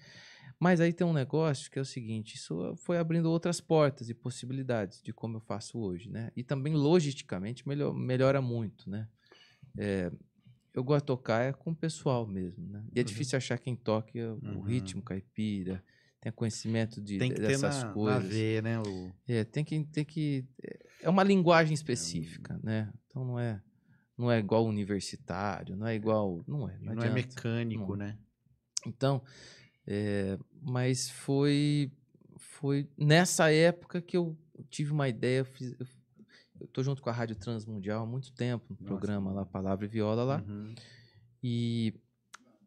mas aí tem um negócio que é o seguinte, isso ah, foi abrindo outras portas e possibilidades de como eu faço hoje, né? E também logisticamente melhor, melhora muito, né? É, eu gosto de tocar é com o pessoal mesmo, né? E é uhum. difícil achar quem toque é o uhum. ritmo caipira, tem conhecimento de, tem que dessas ter na, coisas. Na né? O... É, tem que, tem que. É, é uma linguagem é específica, é né? Então não é, não é igual universitário, não é igual. Não é. Não, não é mecânico, não. né? Então, é, mas foi, foi nessa época que eu tive uma ideia. Eu, fiz, eu, tô junto com a Rádio Transmundial há muito tempo, no Nossa. programa lá, Palavra e Viola lá. Uhum. E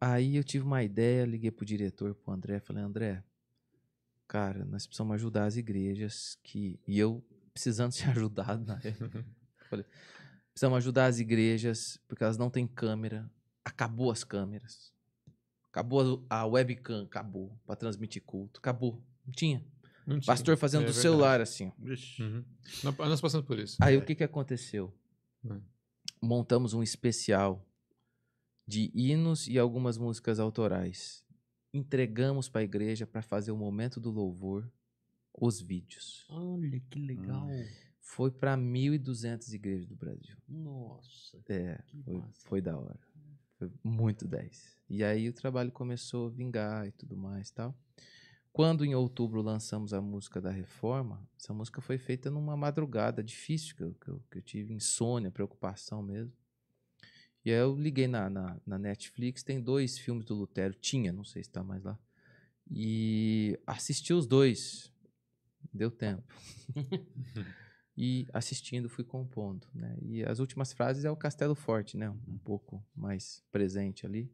aí eu tive uma ideia, liguei pro diretor, pro André, falei, André, cara, nós precisamos ajudar as igrejas que... E eu precisando ser ajudado na época. falei, precisamos ajudar as igrejas, porque elas não têm câmera. Acabou as câmeras. Acabou a webcam, acabou, para transmitir culto. Acabou. Não tinha. Não tinha. Pastor fazendo é do verdade. celular, assim. Uhum. Nós passamos por isso. Aí é. o que, que aconteceu? Hum. Montamos um especial de hinos e algumas músicas autorais. Entregamos para a igreja para fazer o momento do louvor os vídeos. Olha que legal. Hum. Foi para 1.200 igrejas do Brasil. Nossa. É, foi, foi, da hora. Foi muito 10. E aí o trabalho começou a vingar e tudo mais tal. Quando em outubro lançamos a música da reforma, essa música foi feita numa madrugada difícil, que eu, que eu, que eu tive insônia, preocupação mesmo. E aí eu liguei na, na, na, Netflix, tem dois filmes do Lutero, tinha, não sei se está mais lá. E assisti os dois. Deu tempo. e assistindo fui compondo, né? E as últimas frases é o Castelo Forte, né? Um uhum. pouco mais presente ali.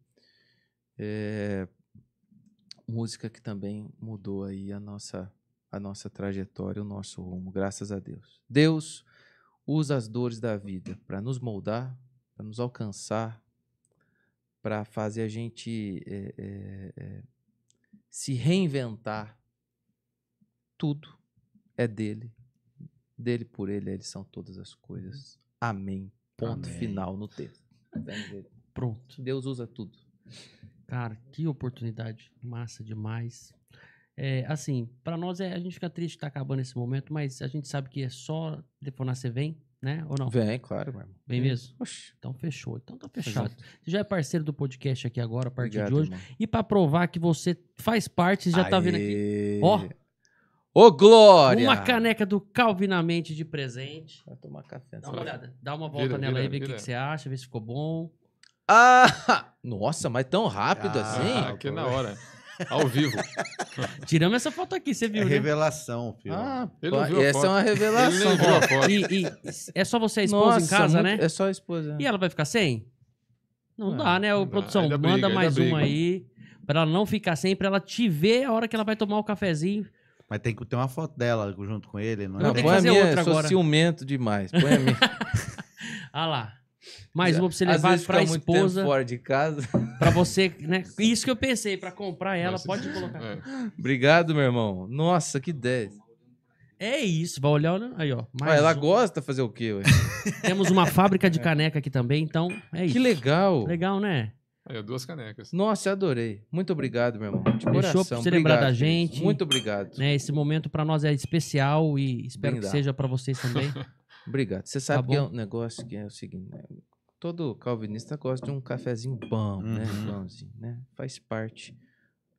É, música que também mudou aí a nossa, a nossa trajetória, o nosso rumo, graças a Deus. Deus usa as dores da vida para nos moldar, para nos alcançar, para fazer a gente é, é, é, se reinventar. Tudo é dele, dele por ele, eles são todas as coisas. Amém. Ponto Amém. final no texto. Pronto. Deus usa tudo. Cara, que oportunidade massa demais. É, assim, para nós é, a gente fica triste estar tá acabando esse momento, mas a gente sabe que é só telefonar, você vem, né? Ou não? Vem, claro, mano. Vem mesmo? Oxi. Então fechou. Então tá fechado. Exato. Você já é parceiro do podcast aqui agora, a partir Obrigado, de hoje. E para provar que você faz parte, você já tá Aê. tá vendo aqui. Ó. Ô, Glória! Uma caneca do Calvinamente de presente. Vai tomar café. Dá uma olhada. Dá uma volta vira, nela vira, aí, vê o que, que você acha, vê se ficou bom. Ah! Nossa, mas tão rápido ah, assim? Ah, aqui é na hora. Ao vivo. Tiramos essa foto aqui, você é viu, é né? Revelação, filho. Ah, ele não viu essa é foto. é uma revelação. Ele viu a foto. E, e é só você a esposa Nossa, em casa, né? É só a esposa. E ela vai ficar sem? Não, não dá, né? Ô, produção, manda mais uma aí. Pra ela não ficar sem, pra ela te ver a hora que ela vai tomar o cafezinho. Mas tem que ter uma foto dela junto com ele, não é? Não, põe a minha, eu sou ciumento demais. Põe a minha. ah lá. Mais uma pra você levar pra esposa. fora de casa. Pra você, né? Isso que eu pensei, pra comprar ela, Nossa, pode colocar. É. Obrigado, meu irmão. Nossa, que ideia É isso, vai olhar, né? Aí, ó. Ah, mais Ah, ela um. gosta de fazer o quê, ué? Temos uma fábrica de caneca aqui também, então é isso. Que legal. Legal, né? Aí, duas canecas. Nossa, eu adorei. Muito obrigado, meu irmão. De coração. pra você lembrar da gente. Muito obrigado. Né, Esse momento pra nós é especial e espero Bem que dá. seja pra vocês também. Obrigado. Você tá sabe tá que é um negócio que é o seguinte, né? todo calvinista gosta de um cafezinho bom, né? uhum. né? Pãozinho, né? Faz parte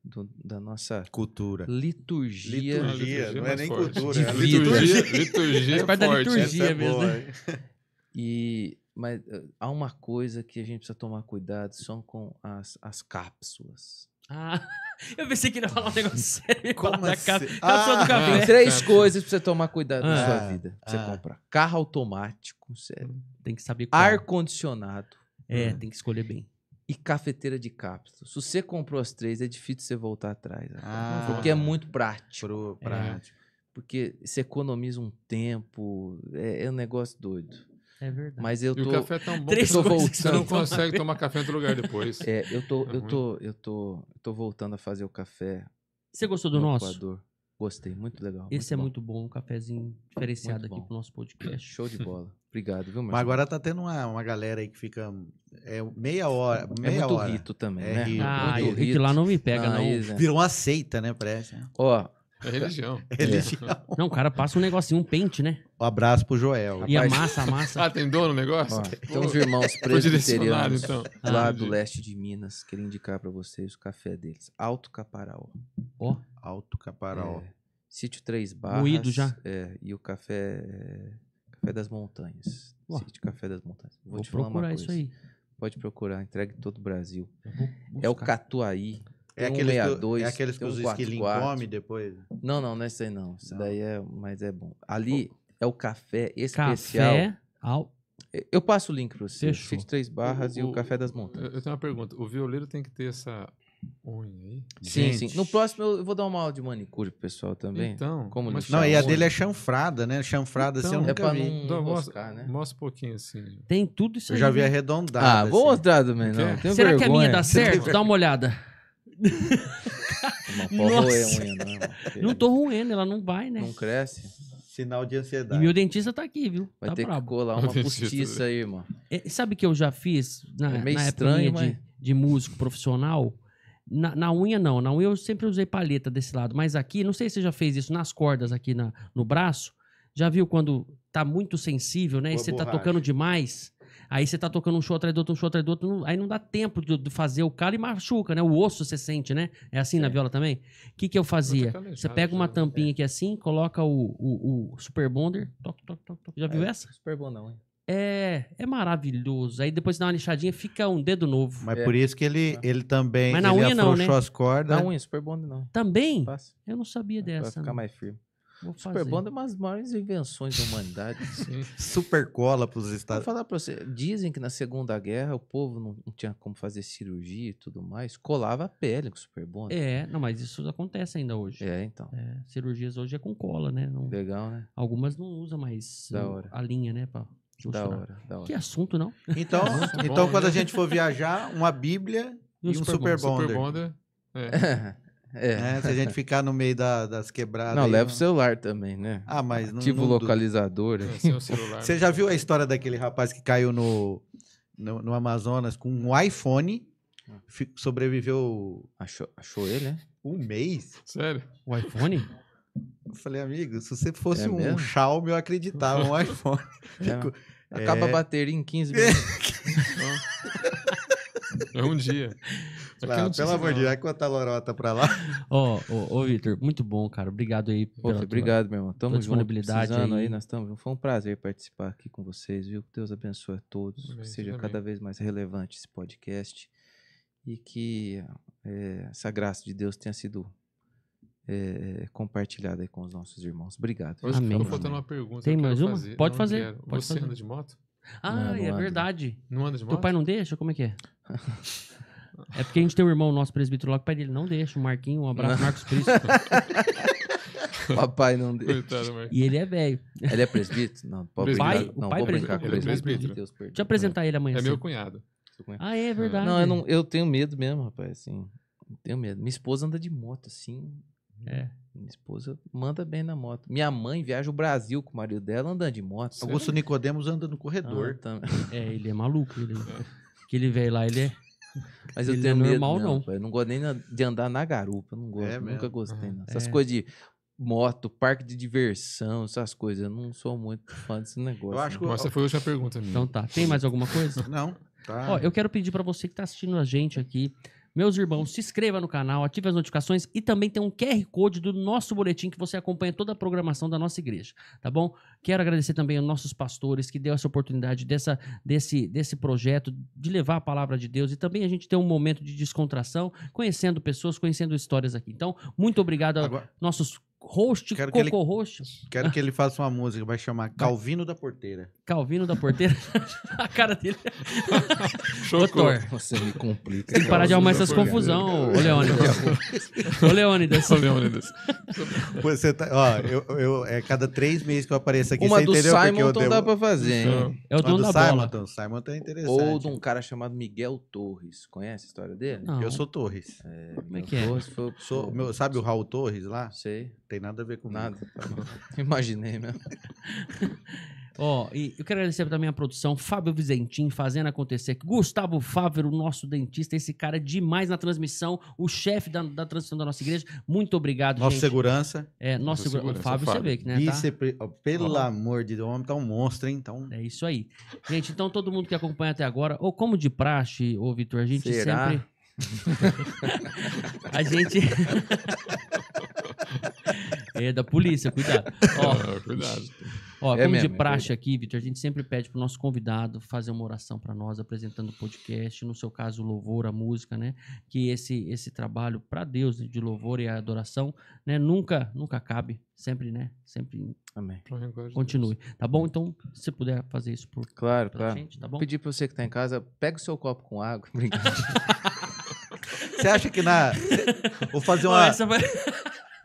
do, da nossa cultura. Liturgia. Liturgia, liturgia não é, é nem forte. cultura, é liturgia. Liturgia, é forte. da liturgia é mesmo. Boa, né? E mas eh, há uma coisa que a gente precisa tomar cuidado, são com as, as cápsulas. Ah. Eu pensei que ele ia falar um negócio sério. Como assim? ah, do café. Tem é três coisas pra você tomar cuidado ah, na sua vida. Pra você ah. comprar. Carro automático, sério. Hum. Tem que saber qual. Ar-condicionado. É, hum. tem que escolher bem. E cafeteira de cápsula. Se você comprou as três, é difícil você voltar atrás. Ah, porque é muito prático. Pro, é. prático. É. Porque você economiza um tempo. É, é um negócio doido. É verdade. Mas eu tô... E o café é tão bom Três que eu tô voltando. você não consegue tomar café em outro lugar depois. É, eu tô, é eu, tô, eu, tô, eu tô voltando a fazer o café. Você gostou do no nosso? Equador. Gostei, muito legal. Esse muito é bom. muito bom, um cafezinho diferenciado aqui pro nosso podcast. Show de bola. Obrigado, viu, Marcelo? Mas agora tá tendo uma, uma galera aí que fica é, meia hora. É meia é muito hora. rito também, é né? Rito. Ah, o rito. rito lá não me pega, não. não. Né? Virou uma seita, né? Parece. Né? Ó, é religião. É religião. É. Não, o cara passa um negocinho, um pente, né? Um abraço pro Joel. E a massa, a massa. Ah, tem dono no negócio? então os irmãos presbiterianos então. lá do ah, leste de Minas. Queria indicar para vocês o café deles. Alto Caparaó. Ó. Oh. Alto Caparaó. É, sítio Três Barras. Moído já. É, e o café... Café das Montanhas. Oh. Sítio Café das Montanhas. Vou, Vou te procurar isso aí. Pode procurar, entregue todo o Brasil. É o Catuaí, é aqueles, 62, do, é aqueles que é os esquilinhos comem depois? Não, não, não é isso aí não. Isso não. daí é, mas é bom. Ali é o café especial. Café ao... Eu passo o link para você. Fechou. Fit três barras o, e o, o café das montanhas. Eu tenho uma pergunta. O violeiro tem que ter essa unha aí? Sim, Gente. sim. No próximo eu vou dar uma aula de manicure pro pessoal também. Então. Como mas não, e a dele é chanfrada, né? Chanfrada então, assim eu então, nunca é pra vi. Não então, mostra, né? mostra um pouquinho assim. Tem tudo isso aí. Eu já vi né? arredondado. Ah, assim. vou mostrar também. Será vergonha. que a minha dá certo? Dá uma olhada. Não roer unha, né, Não tô roendo, ela não vai, né? Não cresce. Sinal de ansiedade. E meu dentista tá aqui, viu? Vai tá ter brabo. que colar uma postiça tá- aí, irmão. É, sabe que eu já fiz na, é meio na estranho, época mas... de, de músico profissional? Na, na, unha, não. Na unha eu sempre usei paleta desse lado. Mas aqui, não sei se você já fez isso nas cordas aqui na, no braço. Já viu quando tá muito sensível, né? Boa e você tá borracha. tá tocando demais. Aí você tá tocando um show atrás do outro, um show atrás do outro, não, aí não dá tempo de, de, fazer o cara e machuca, né? O osso você sente, né? É assim é. na viola também? O que, que eu fazia? você pega uma tampinha é. aqui assim, coloca o, o, o Super Bonder, toc, toc, toc, toc. Já viu é, essa? Super não, hein? É, é maravilhoso. Aí depois dá uma lixadinha, fica um dedo novo. Mas é. por isso que ele, é. ele também Mas na ele unha não, né? as cordas. Na unha, super bom não. Também? Passa. Eu não sabia dessa. Vai ficar não. mais firme. Vou Superbonder é uma das maiores invenções da humanidade. Assim. Super cola para os Estados Unidos. Vou falar para você. Dizem que na Segunda Guerra o povo não, não, tinha como fazer cirurgia e tudo mais. Colava a pele com Superbond. É, não, mas isso acontece ainda hoje. É, então. É, cirurgias hoje é com cola, né? Não, Legal, né? Algumas não usam mais hum, a linha, né? Pra, da hora, da hora. Que assunto, não? Então, então quando a né? gente for viajar, uma Bíblia e, um, e um Super, Super Bonder. Bonder. É. é. É. Né? Se a gente ficar no meio da, das quebradas. Não, aí, leva não... o celular também, né? Ah, mas não. Tipo localizador. É, Você já né? viu a história daquele rapaz que caiu no, no, no Amazonas com um iPhone? Ah. sobreviveu. Achou, achou ele, né? Um mês? Sério? O iPhone? Eu falei, amigo, se você fosse é um Xiaomi, eu acreditava, um iPhone. Acaba a é. bateria em 15 minutos. é um dia. Ah, pelo amor de Deus, vai é contar lorota pra lá. Ó, ô, Vitor, muito bom, cara. Obrigado aí. Pela obrigado, meu irmão. Tamo disponibilidade junto, aí. aí. Nós tamo. Foi um prazer participar aqui com vocês, viu? Que Deus abençoe a todos. Bem, que seja também. cada vez mais relevante esse podcast. E que é, essa graça de Deus tenha sido é, é compartilhada aí com os nossos irmãos. Obrigado. Hoje Amém. Estou faltando uma pergunta. Tem mais uma? Fazer. Pode não fazer. Quero. Pode Você fazer. anda de moto? Ah, não, não é anda. verdade. Não anda de moto? Teu pai não deixa? Como é que é? É porque a gente tem um irmão nosso presbítero lá que o pai dele não deixa. O Marquinho, um abraço, não. Marcos Cristo. Papai não deixa. Coitado, e ele é velho. Ele é presbítero? Não, pode pai, brincar, não, o pai é brincar com ele. É presbítero. Deus, Deixa eu apresentar ele amanhã. É meu cunhado. Ah, é verdade. Não, eu, não, eu tenho medo mesmo, rapaz, assim. Tenho medo. Minha esposa anda de moto, assim. É. Minha esposa manda bem na moto. Minha mãe viaja o Brasil com o marido dela andando de moto. Augusto Nicodemos anda no corredor. Ah, tá. É, ele é maluco. Ele, é. Aquele velho lá, ele é. Mas eu tenho é medo, normal, não. não. Eu não gosto nem de andar na garupa, não gosto, é nunca gostei. Não. Essas é. coisas de moto, parque de diversão, essas coisas, eu não sou muito fã desse negócio. Eu acho que... Essa foi a última pergunta minha. Então tá, tem mais alguma coisa? não. Tá. Ó, eu quero pedir para você que tá assistindo a gente aqui, meus irmãos, se inscreva no canal, ative as notificações e também tem um QR Code do nosso boletim que você acompanha toda a programação da nossa igreja, tá bom? Quero agradecer também aos nossos pastores que deu essa oportunidade dessa, desse, desse projeto de levar a palavra de Deus e também a gente ter um momento de descontração, conhecendo pessoas, conhecendo histórias aqui. Então, muito obrigado Agora... aos nossos host, quero co Que ele, quero que ele faça uma música, vai chamar Calvino da Porteira. Calvino da Porteira? a cara dele. Doutor. Você me complica. Tem que parar de arrumar essas confusão, ô Leônidas. ô Leônidas. Ô Leônidas. Você tá, ó, eu, eu, é cada três meses que eu apareço aqui, uma você do entendeu? Simon porque eu então devo... dá pra fazer, hein? É o dono do da Simon, bola. Então. Simon tá interessante. Ou de um cara chamado Miguel Torres. Conhece a história dele? Não. Eu sou Torres. É, como é que é? Torres foi... sou, meu, sabe o Raul Torres lá? Sei tem nada a ver com nada. Tá Imaginei mesmo. Né? Ó, oh, e eu quero agradecer também a produção, Fábio Vizentim, fazendo acontecer. Gustavo Fávero, nosso dentista, esse cara é demais na transmissão, o chefe da, da transmissão da nossa igreja. Muito obrigado, nossa gente. segurança. É, nossa segurança. O Fábio, Fábio, você vê que, né? Vice, tá? Pelo amor de Deus, o homem tá um monstro, hein? Então... É isso aí. Gente, então todo mundo que acompanha até agora, ou como de praxe, ô Vitor, a gente Será? sempre. a gente. é da polícia, cuidado. Ó, é, cuidado. Ó, é como mesmo, de é praxe é aqui, Vitor, a gente sempre pede pro nosso convidado fazer uma oração para nós, apresentando o podcast, no seu caso, o louvor, a música, né? Que esse esse trabalho para Deus de louvor e adoração, né, nunca nunca acabe, sempre, né? Sempre Amém. É continue, tá bom? Então, se puder fazer isso por Claro, claro. Gente, tá bom? Pedir para você que tá em casa, pega o seu copo com água, brincadeira. Você acha que na. Vou fazer uma.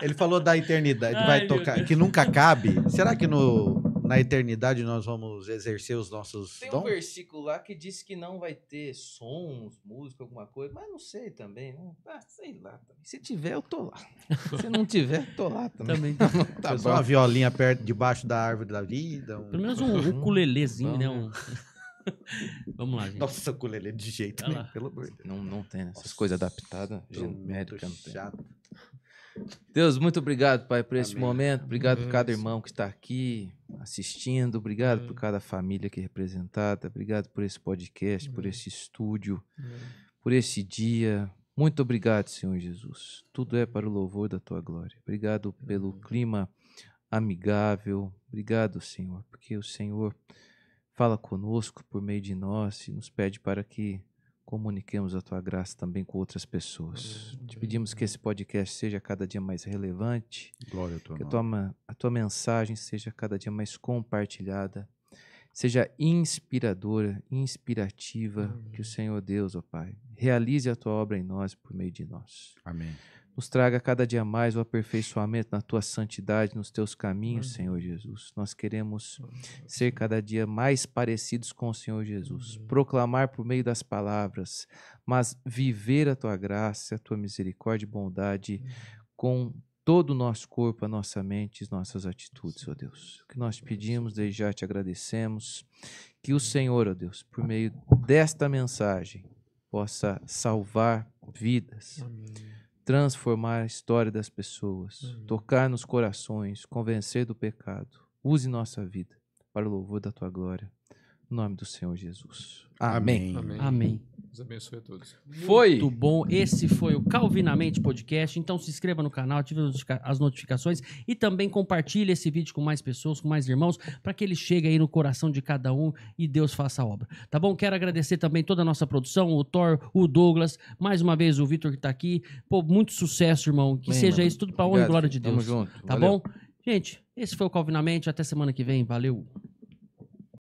Ele falou da eternidade, Ai, vai tocar, que nunca cabe. Será que no, na eternidade nós vamos exercer os nossos Tem um versículo lá que diz que não vai ter sons, música, alguma coisa, mas não sei também. Né? ah, sei lá. Também. Se tiver, eu tô lá. Se não tiver, tô lá também. também. tá bom. uma violinha perto, debaixo da árvore da vida. Um... Pelo menos um ukulelezinho, né? Um... Vamos lá, gente. Nossa, ukulele de jeito nenhum, né? pelo amor de Deus. Não, não tem né? essas coisas adaptadas. médica não tem. Chato. Deus, muito obrigado, Pai, por este momento. Obrigado por cada irmão que está aqui assistindo. Obrigado por cada família que é representada. Obrigado por esse podcast, por esse estúdio, por esse dia. Muito obrigado, Senhor Jesus. Tudo é para o louvor da tua glória. Obrigado pelo clima amigável. Obrigado, Senhor, porque o Senhor fala conosco por meio de nós e nos pede para que comuniquemos a tua graça também com outras pessoas. Te pedimos que esse podcast seja cada dia mais relevante. Glória a tua Que a tua, a tua mensagem seja cada dia mais compartilhada. Seja inspiradora, inspirativa, Amém. que o Senhor Deus, ó Pai, realize a tua obra em nós por meio de nós. Amém. Nos traga cada dia mais o aperfeiçoamento na tua santidade, nos teus caminhos, Senhor Jesus. Nós queremos ser cada dia mais parecidos com o Senhor Jesus, proclamar por meio das palavras, mas viver a tua graça, a tua misericórdia e bondade com todo o nosso corpo, a nossa mente, e nossas atitudes, ó oh Deus. O que nós pedimos, desde já te agradecemos, que o Senhor, ó oh Deus, por meio desta mensagem, possa salvar vidas, Amém transformar a história das pessoas, uhum. tocar nos corações, convencer do pecado. Use nossa vida para o louvor da tua glória. nome do Senhor Jesus. Amém. Amém. Amém. Deus abençoe a todos. Foi. Muito bom. Esse foi o Calvinamente Podcast. Então se inscreva no canal, ative as notificações e também compartilhe esse vídeo com mais pessoas, com mais irmãos, para que ele chegue aí no coração de cada um e Deus faça a obra. Tá bom? Quero agradecer também toda a nossa produção, o Thor, o Douglas, mais uma vez o Vitor que tá aqui. Pô, muito sucesso, irmão. Que Bem, seja mano. isso tudo para honra e glória de Deus. Tamo junto. Tá Valeu. bom? Gente, esse foi o Calvinamente. Até semana que vem. Valeu.